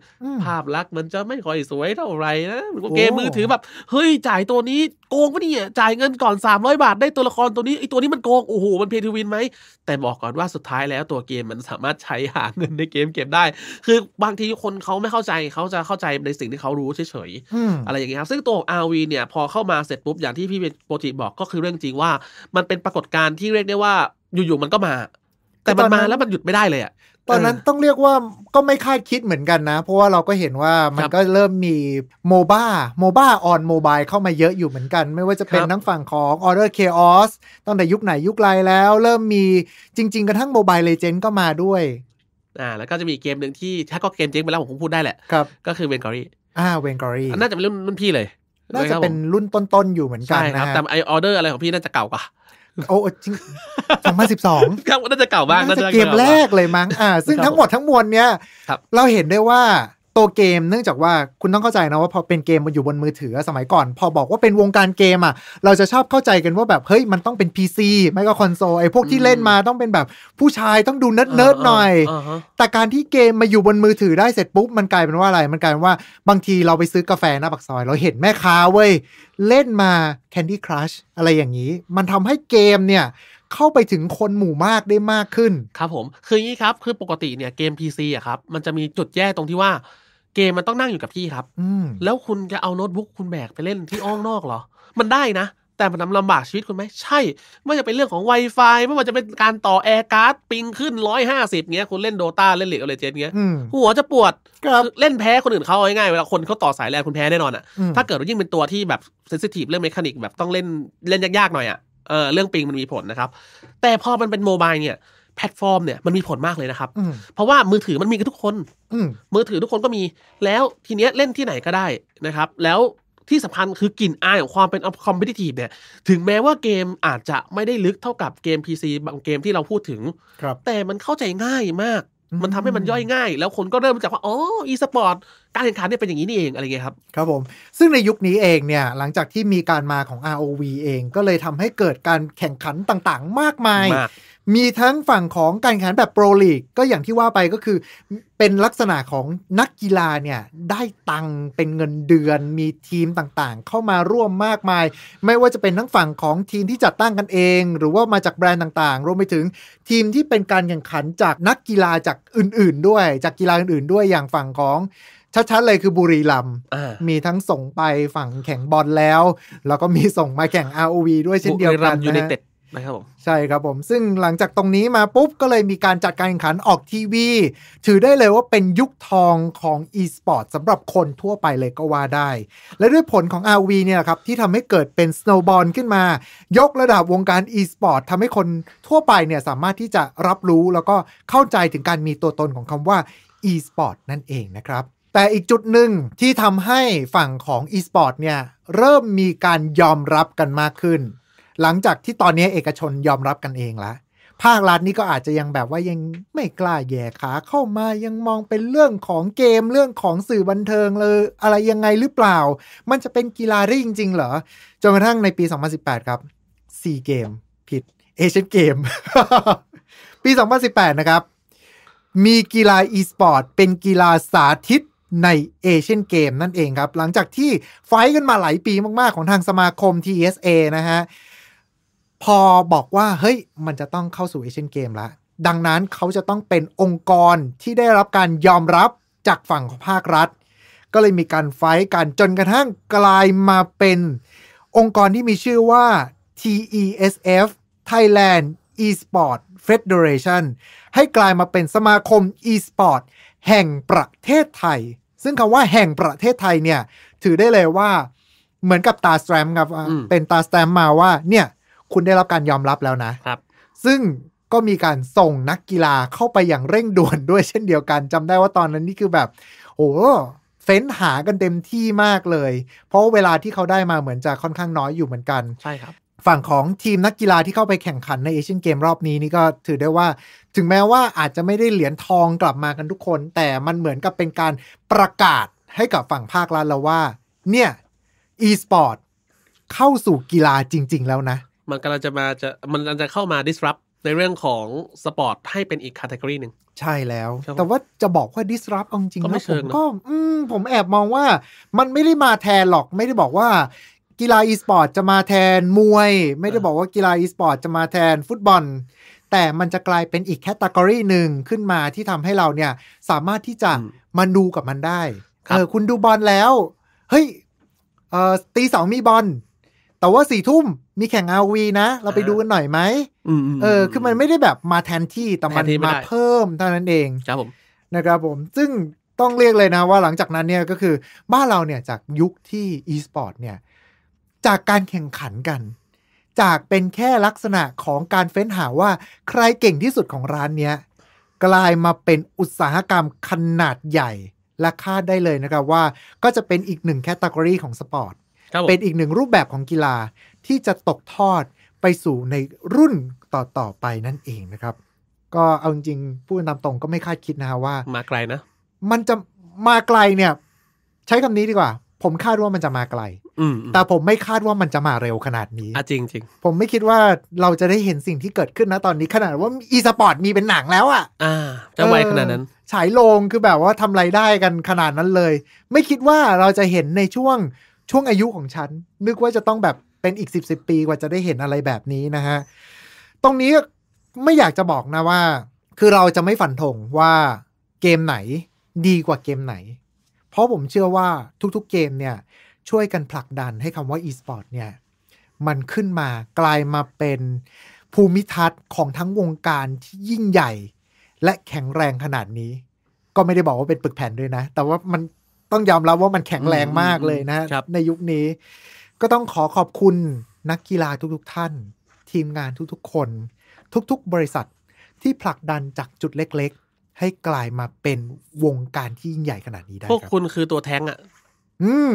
[SPEAKER 2] ภาพลักษณ์มันจะไม่ค่อยสวยเท่าไหร่นะมันก็เกมมือถือแบบ เฮ้ยจ่ายตัวนี้โกงปะเนี่ยจ่ายเงินก่อน300บาทได้ตัวละครตัวนี้ไอตัวนี้มันโกงโอ้โหมันเพทูวินไหมแต่บอกก่อนว่าสุดท้ายแล้วตัวเกมมันสามารถใช้หาเงินในเกมเก็บได้ คือบางทีคนเขาไม่เข้าใจเขาจะเข้าใจในสิ่งที่เขารู้เฉยๆอะไรอย่างเงี้ยครับ ซึ่งตัวอาวีเนี่ยพอเข้ามาเสร็จปุ๊บอย่างที่พี่เปโปรติบอกก็คือเรื่องจริงว่ามันเป็นปรากฏการณ์ที่เรียกได้ว่าอยู่ๆมันก็มา แต่มันมาแล้วมันหยุดไม่ได้เลยอ่ะตอนนั้น
[SPEAKER 1] ต้องเรียกว่าก็ไม่คาดคิดเหมือนกันนะ เพราะว่าเราก็เห็นว่ามันก็เริ่มมีโมบ้าโมบ้าออนโมบายเข้ามาเยอะอยู่เหมือนกัน ไม่ว่าจะเป็นทั้งฝั่งของ Order Chaos ตั้งแต่ยุคไหนยุคไรแล้วเริ่มมีจริง ๆ กระทั่งโมบายเลเจนด์ก็มาด้วย
[SPEAKER 2] อ่าแล้วก็จะมีเกมหนึ่งที่ถ้าก็เกมเจ๊งไปแล้วผมคงพูดได้แหละครับก็คือเวนกอรี่
[SPEAKER 1] อ่าเวนกอรี่น่าจ
[SPEAKER 2] ะเป็นรุ่นพี่เลยน่าจะเป็น
[SPEAKER 1] รุ่นต้นๆอยู่เหมือนกันนะครับแต่
[SPEAKER 2] ไอออเดอร์อะไรของพี่น่าจะเก่ากว่า
[SPEAKER 1] โอ้จริงสองพันสิบสอง
[SPEAKER 2] น่าจะเก่าบ้างน่าจะเกมแร
[SPEAKER 1] กเลยมั้ง อ่า ซึ่งทั้งหมดทั้งมวลเนี้ย เราเห็นได้ว่าตัวเกมเนื่องจากว่าคุณต้องเข้าใจนะว่าพอเป็นเกมมันอยู่บนมือถือสมัยก่อน พอบอกว่าเป็นวงการเกมอ่ะ เราจะชอบเข้าใจกันว่าแบบเฮ้ยมันต้องเป็น PC ไม่ก็คอนโซลไอ้พวกที่เล่นมาต้องเป็นแบบผู้ชายต้องดูเนิร์ดๆหน่อย แต่การที่เกมมาอยู่บนมือถือได้เสร็จปุ๊บมันกลายเป็นว่าอะไร มันกลายเป็นว่าบางทีเราไปซื้อกาแฟหน้าปากซอยเราเห็นแม่ค้าเว้ยเล่นมา Candy Crush อะไรอย่างนี้ มันทำให้เกมเนี่ยเข้าไปถึงคนหมู่มากได้มากขึ้นครับผม
[SPEAKER 2] คืออย่างนี้ครับ คือปกติเนี่ยเกม PC อะครับมันจะมีจุดแย่ตรงที่ว่าเกมมันต้องนั่งอยู่กับที่ครับอืแล้วคุณจะเอาโน้ตบุ๊กคุณแบกไปเล่นที่อ้องนอกเหรอ มันได้นะ แต่มันทำลำบากชีวิตคุณไหมใช่ ไม่ว่าจะเป็นเรื่องของ Wi-Fi ไม่ว่าจะเป็นการต่อแอร์การ์ดปิงขึ้นร้้อยหาสิบเงี้ย คุณเล่นโดตาเล่นเหล็กอะไรเจนเงี้ยหัวจะปวดเล่นแพ้คนอื่นเขาาง่ายเวลาคนเขาต่อสายแรงคุณแพ้แน่นอนอะ่ะ ถ้าเกิดว่ายิ่งเป็นตัวที่แบบเซนซิทีฟเรื่องเมคานิกแบบต้องเล่นเล่นยากๆหน่อยอะ่ะเออเรื่องปิงมันมีผลนะครับ แต่พอมันเป็นโมบายเนี่ยแพลตฟอร์มเนี่ยมันมีผลมากเลยนะครับ เพราะว่ามือถือมันมีกันทุกคนมือถือทุกคนก็มี แล้วทีเนี้ยเล่นที่ไหนก็ได้นะครับ แล้วที่สำคัญคือกลิ่นอายของความเป็นคอมเพลติฟเนี่ยถึงแม้ว่าเกมอาจจะไม่ได้ลึกเท่ากับเกม PC บางเกมที่เราพูดถึง แต่มันเข้าใจง่ายมากมันทำให้มันย่
[SPEAKER 1] อยง่าย แล้วคนก็เริ่มจากว่าอ๋ออีสปอร์ตการแข่งขันเนี่ยเป็นอย่างนี้นี่เอง อะไรเงี้ยครับ ครับผม ซึ่งในยุคนี้เองเนี่ยหลังจากที่มีการมาของ ROV เองก็เลยทำให้เกิดการแข่งขันต่างๆ มากมายมามีทั้งฝั่งของการแข่งขันแบบโปรลีกก็อย่างที่ว่าไปก็คือเป็นลักษณะของนักกีฬาเนี่ยได้ตังเป็นเงินเดือนมีทีมต่างๆ เข้ามาร่วมมากมาย ไม่ว่าจะเป็นทั้งฝั่งของทีมที่จัดตั้งกันเอง หรือว่ามาจากแบรนด์ต่าง ๆ รวมไปถึงทีมที่เป็นการแข่งขันจากนักกีฬาจากอื่นๆ ด้วยจากกีฬาอื่นๆ ด้วยอย่างฝั่งของชัด ๆ เลยคือบุรีรัมมีทั้งส่งไปฝั่งแข่งบอลแล้ว แล้วก็มีส่งมาแข่ง ROV ด้วยเช่นเดียวกันนะบุรีรัมยูไนเต็ดนะครับผมใช่ครับผม ซึ่งหลังจากตรงนี้มาปุ๊บ ก็เลยมีการจัดการแข่งขันออกทีวี ถือได้เลยว่าเป็นยุคทองของ e-sport สำหรับคนทั่วไปเลยก็ว่าได้ และด้วยผลของ RV เนี่ยครับที่ทำให้เกิดเป็นสโน w b บอลขึ้นมา ยกระดับวงการ e-sport ทำให้คนทั่วไปเนี่ยสามารถที่จะรับรู้ แล้วก็เข้าใจถึงการมีตัวตนของคำว่า e-sport นั่นเองนะครับ แต่อีกจุดหนึ่งที่ทำให้ฝั่งของ e-sport เนี่ยเริ่มมีการยอมรับกันมากขึ้นหลังจากที่ตอนนี้เอกชนยอมรับกันเองละ ภาครัฐนี่ก็อาจจะยังแบบว่ายังไม่กล้าแย่ขาเข้ามายังมองเป็นเรื่องของเกมเรื่องของสื่อบันเทิงเลย อะไรยังไงหรือเปล่า มันจะเป็นกีฬาได้จริงๆเหรอ จนกระทั่งในปี 2018 ครับซีเกมผิดเอเชียนเกมปี 2018 นะครับ มีกีฬาอีสปอร์ตเป็นกีฬาสาธิตในเอเชียนเกมนั่นเองครับหลังจากที่ไฟกันมาหลายปีมาก ๆ ของทางสมาคม TSA นะฮะพอบอกว่า เฮ้ย มันจะต้องเข้าสู่เอเชียนเกมแล้วดังนั้นเขาจะต้องเป็นองค์กรที่ได้รับการยอมรับจากฝั่งของภาครัฐ ก็เลยมีการไฟกัน จนกระทั่งกลายมาเป็นองค์กรที่มีชื่อว่า TESF Thailand Esport Federation ให้กลายมาเป็นสมาคม Esport แห่งประเทศไทย ซึ่งคำว่าแห่งประเทศไทยเนี่ยถือได้เลยว่าเหมือนกับตาสแตมครับเป็นตาสแตมมาว่าเนี่ยคุณได้รับการยอมรับแล้วนะ ครับ ซึ่งก็มีการส่งนักกีฬาเข้าไปอย่างเร่งด่วนด้วยเช่นเดียวกัน จำได้ว่าตอนนั้นนี่คือแบบ โอ้ เฟ้นหากัน เต็มที่มากเลย เพราะเวลาที่เขา ได้มาเหมือน จะ ค่อนข้างน้อยอยู่เหมือนกัน ใช่ครับ ฝั่งของทีมนักกีฬาที่เข้าไปแข่งขันในเอเชียนเกมรอบนี้นี่ก็ถือได้ว่า ถึงแม้ว่าอาจจะไม่ได้เหรียญทองกลับมากันทุกคน แต่มันเหมือนกับเป็นการประกาศให้กับฝั่งภาครัฐแล้วว่า เนี่ย อีสปอร์ตเข้าสู่กีฬาจริงๆแล้วนะ
[SPEAKER 2] มันกำลังจะมาจะมันจะเข้ามา disrupt ในเรื่องของสปอร์ตให้เป็นอีกคาตากรีหนึ่ง
[SPEAKER 1] ใช่แล้วแต่ว่าจะบอกว่า disrupt จริงนะผมก็ผมแอบมองว่า มันไม่ได้มาแทนหรอก ไม่ได้บอกว่า กีฬาอีสปอร์ตจะมาแทนมวย ไม่ได้บอกว่ากีฬาอีสปอร์ตจะมาแทนฟุตบอล แต่มันจะกลายเป็นอีกแคตตากรีหนึ่งขึ้นมาที่ทำให้เราเนี่ยสามารถที่จะมาดูกับมันได้เออคุณดูบอลแล้วเฮ้ยเออตีสองมีบอลแต่ว่าสี่ทุ่มมีแข่งอาวีนะ เราไปดูกันหน่อยไหมเออ คือมันไม่ได้แบบมาแทนที่ แต่มันมาเพิ่มเท่านั้นเองครับผม นะครับผม ซึ่งต้องเรียกเลยนะว่าหลังจากนั้นเนี่ยก็คือบ้านเราเนี่ยจากยุคที่ e-sport เนี่ย จากการแข่งขันกัน จากเป็นแค่ลักษณะของการเฟ้นหาว่าใครเก่งที่สุดของร้านเนี้ย กลายมาเป็นอุตสาหกรรมขนาดใหญ่และคาดได้เลยนะครับ ว่าก็จะเป็นอีกหนึ่งแคตตากรีของสปอร์ตเป็นอีกหนึ่งรูปแบบของกีฬาที่จะตกทอดไปสู่ในรุ่นต่อๆไปนั่นเองนะครับ ก็เอาจริงพูดตามตรงก็ไม่คาดคิดนะฮะว่า มาไกลนะมันจะมาไกลเนี่ย ใช้คำนี้ดีกว่า ผมคาดว่ามันจะมาไกลแต่ผมไม่คาดว่ามันจะมาเร็วขนาดนี้อจริงจริงผมไม่คิดว่าเราจะได้เห็นสิ่งที่เกิดขึ้นนะตอนนี้ขนาด ว่าอีสปอร์ตมีเป็นหนังแล้วอ่ะ
[SPEAKER 2] อ่ะจะไวขนาดนั้น
[SPEAKER 1] ฉายโลงคือแบบว่าทำไรายได้กันขนาดนั้นเลย ไม่คิดว่าเราจะเห็นในช่วงช่วงอายุของฉันนึกว่าจะต้องแบบเป็นอีกสิบสิบปีกว่าจะได้เห็นอะไรแบบนี้นะฮะ ตรงนี้ไม่อยากจะบอกนะว่า คือเราจะไม่ฝันทงว่าเกมไหนดีกว่าเกมไหน เพราะผมเชื่อว่าทุกๆเกมเนี่ย ช่วยกันผลักดันให้คำว่า e-sport เนี่ย มันขึ้นมากลายมาเป็นภูมิทัศน์ของทั้งวงการที่ยิ่งใหญ่ และแข็งแรงขนาดนี้ ก็ไม่ได้บอกว่าเป็นปึกแผ่นด้วยนะ แต่ว่ามันต้องยอมรับว่ามันแข็งแรงมากเลยนะในยุคนี้ ก็ต้องขอขอบคุณนักกีฬาทุกๆ ท่าน ทีมงานทุกๆคน ทุกๆ บริษัท ที่ผลักดันจากจุดเล็กๆ ให้กลายมาเป็นวงการที่ยิ่งใหญ่ขนาดนี้ได้พวกค
[SPEAKER 2] ุณคือตัวแท้งอะอืม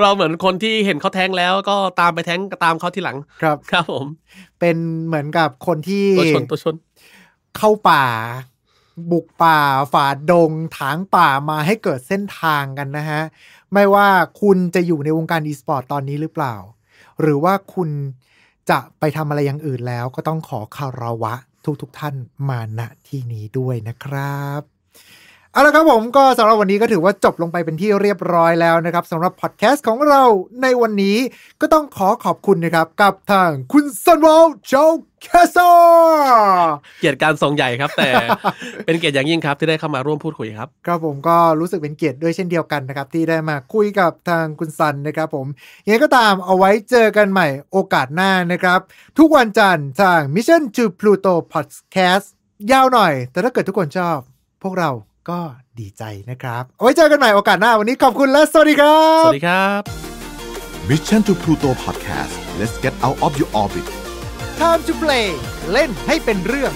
[SPEAKER 2] เราเหมือนคนที่เห็นเขาแท้งแล้วก็ตามไปแท้งตามเขาที่หลังครับ ครับผม
[SPEAKER 1] เป็นเหมือนกับคนที่ตัวชนตัวชนเข้าป่าบุกป่าฝ่าดง ถางป่ามาให้เกิดเส้นทางกันนะฮะ ไม่ว่าคุณจะอยู่ในวงการอีสปอร์ตตอนนี้หรือเปล่า หรือว่าคุณจะไปทำอะไรอย่างอื่นแล้ว ก็ต้องขอคารวะทุกทุกท่านมาณที่นี้ด้วยนะครับเอาละครับผมก็สำหรับวันนี้ก็ถือว่าจบลงไปเป็นที่เรียบร้อยแล้วนะครับสำหรับพอดแคสต์ของเราในวันนี้ก็ต้องขอขอบคุณนะครับ กับทางคุณซันวอลโจแคสโซ
[SPEAKER 2] เกียรติการทรงใหญ่ครับแต่ เป็นเกียรติอย่างยิ่ง
[SPEAKER 1] ครับที่ได้เข้ามาร่วมพูดคุยครับครับผมก็รู้สึกเป็นเกียรติด้วยเช่นเดียวกันนะครับที่ได้มาคุยกับทางคุณซันนะครับผม ยังไงก็ตามเอาไว้เจอกันใหม่โอกาสหน้านะครับ ทุกวันจันทร์ทาง Mission to Pluto Podcast ยาวหน่อย แต่ถ้าเกิดทุกคนชอบ พวกเราก็ดีใจนะครับ ไว้เจอกันใหม่โอกาสหน้าวันนี้ขอบคุณและ สวัสดีครับ สวัสดีครับ Mission to Pluto Podcast let's get out of your orbit time to play เล่นให้เป็นเรื่อง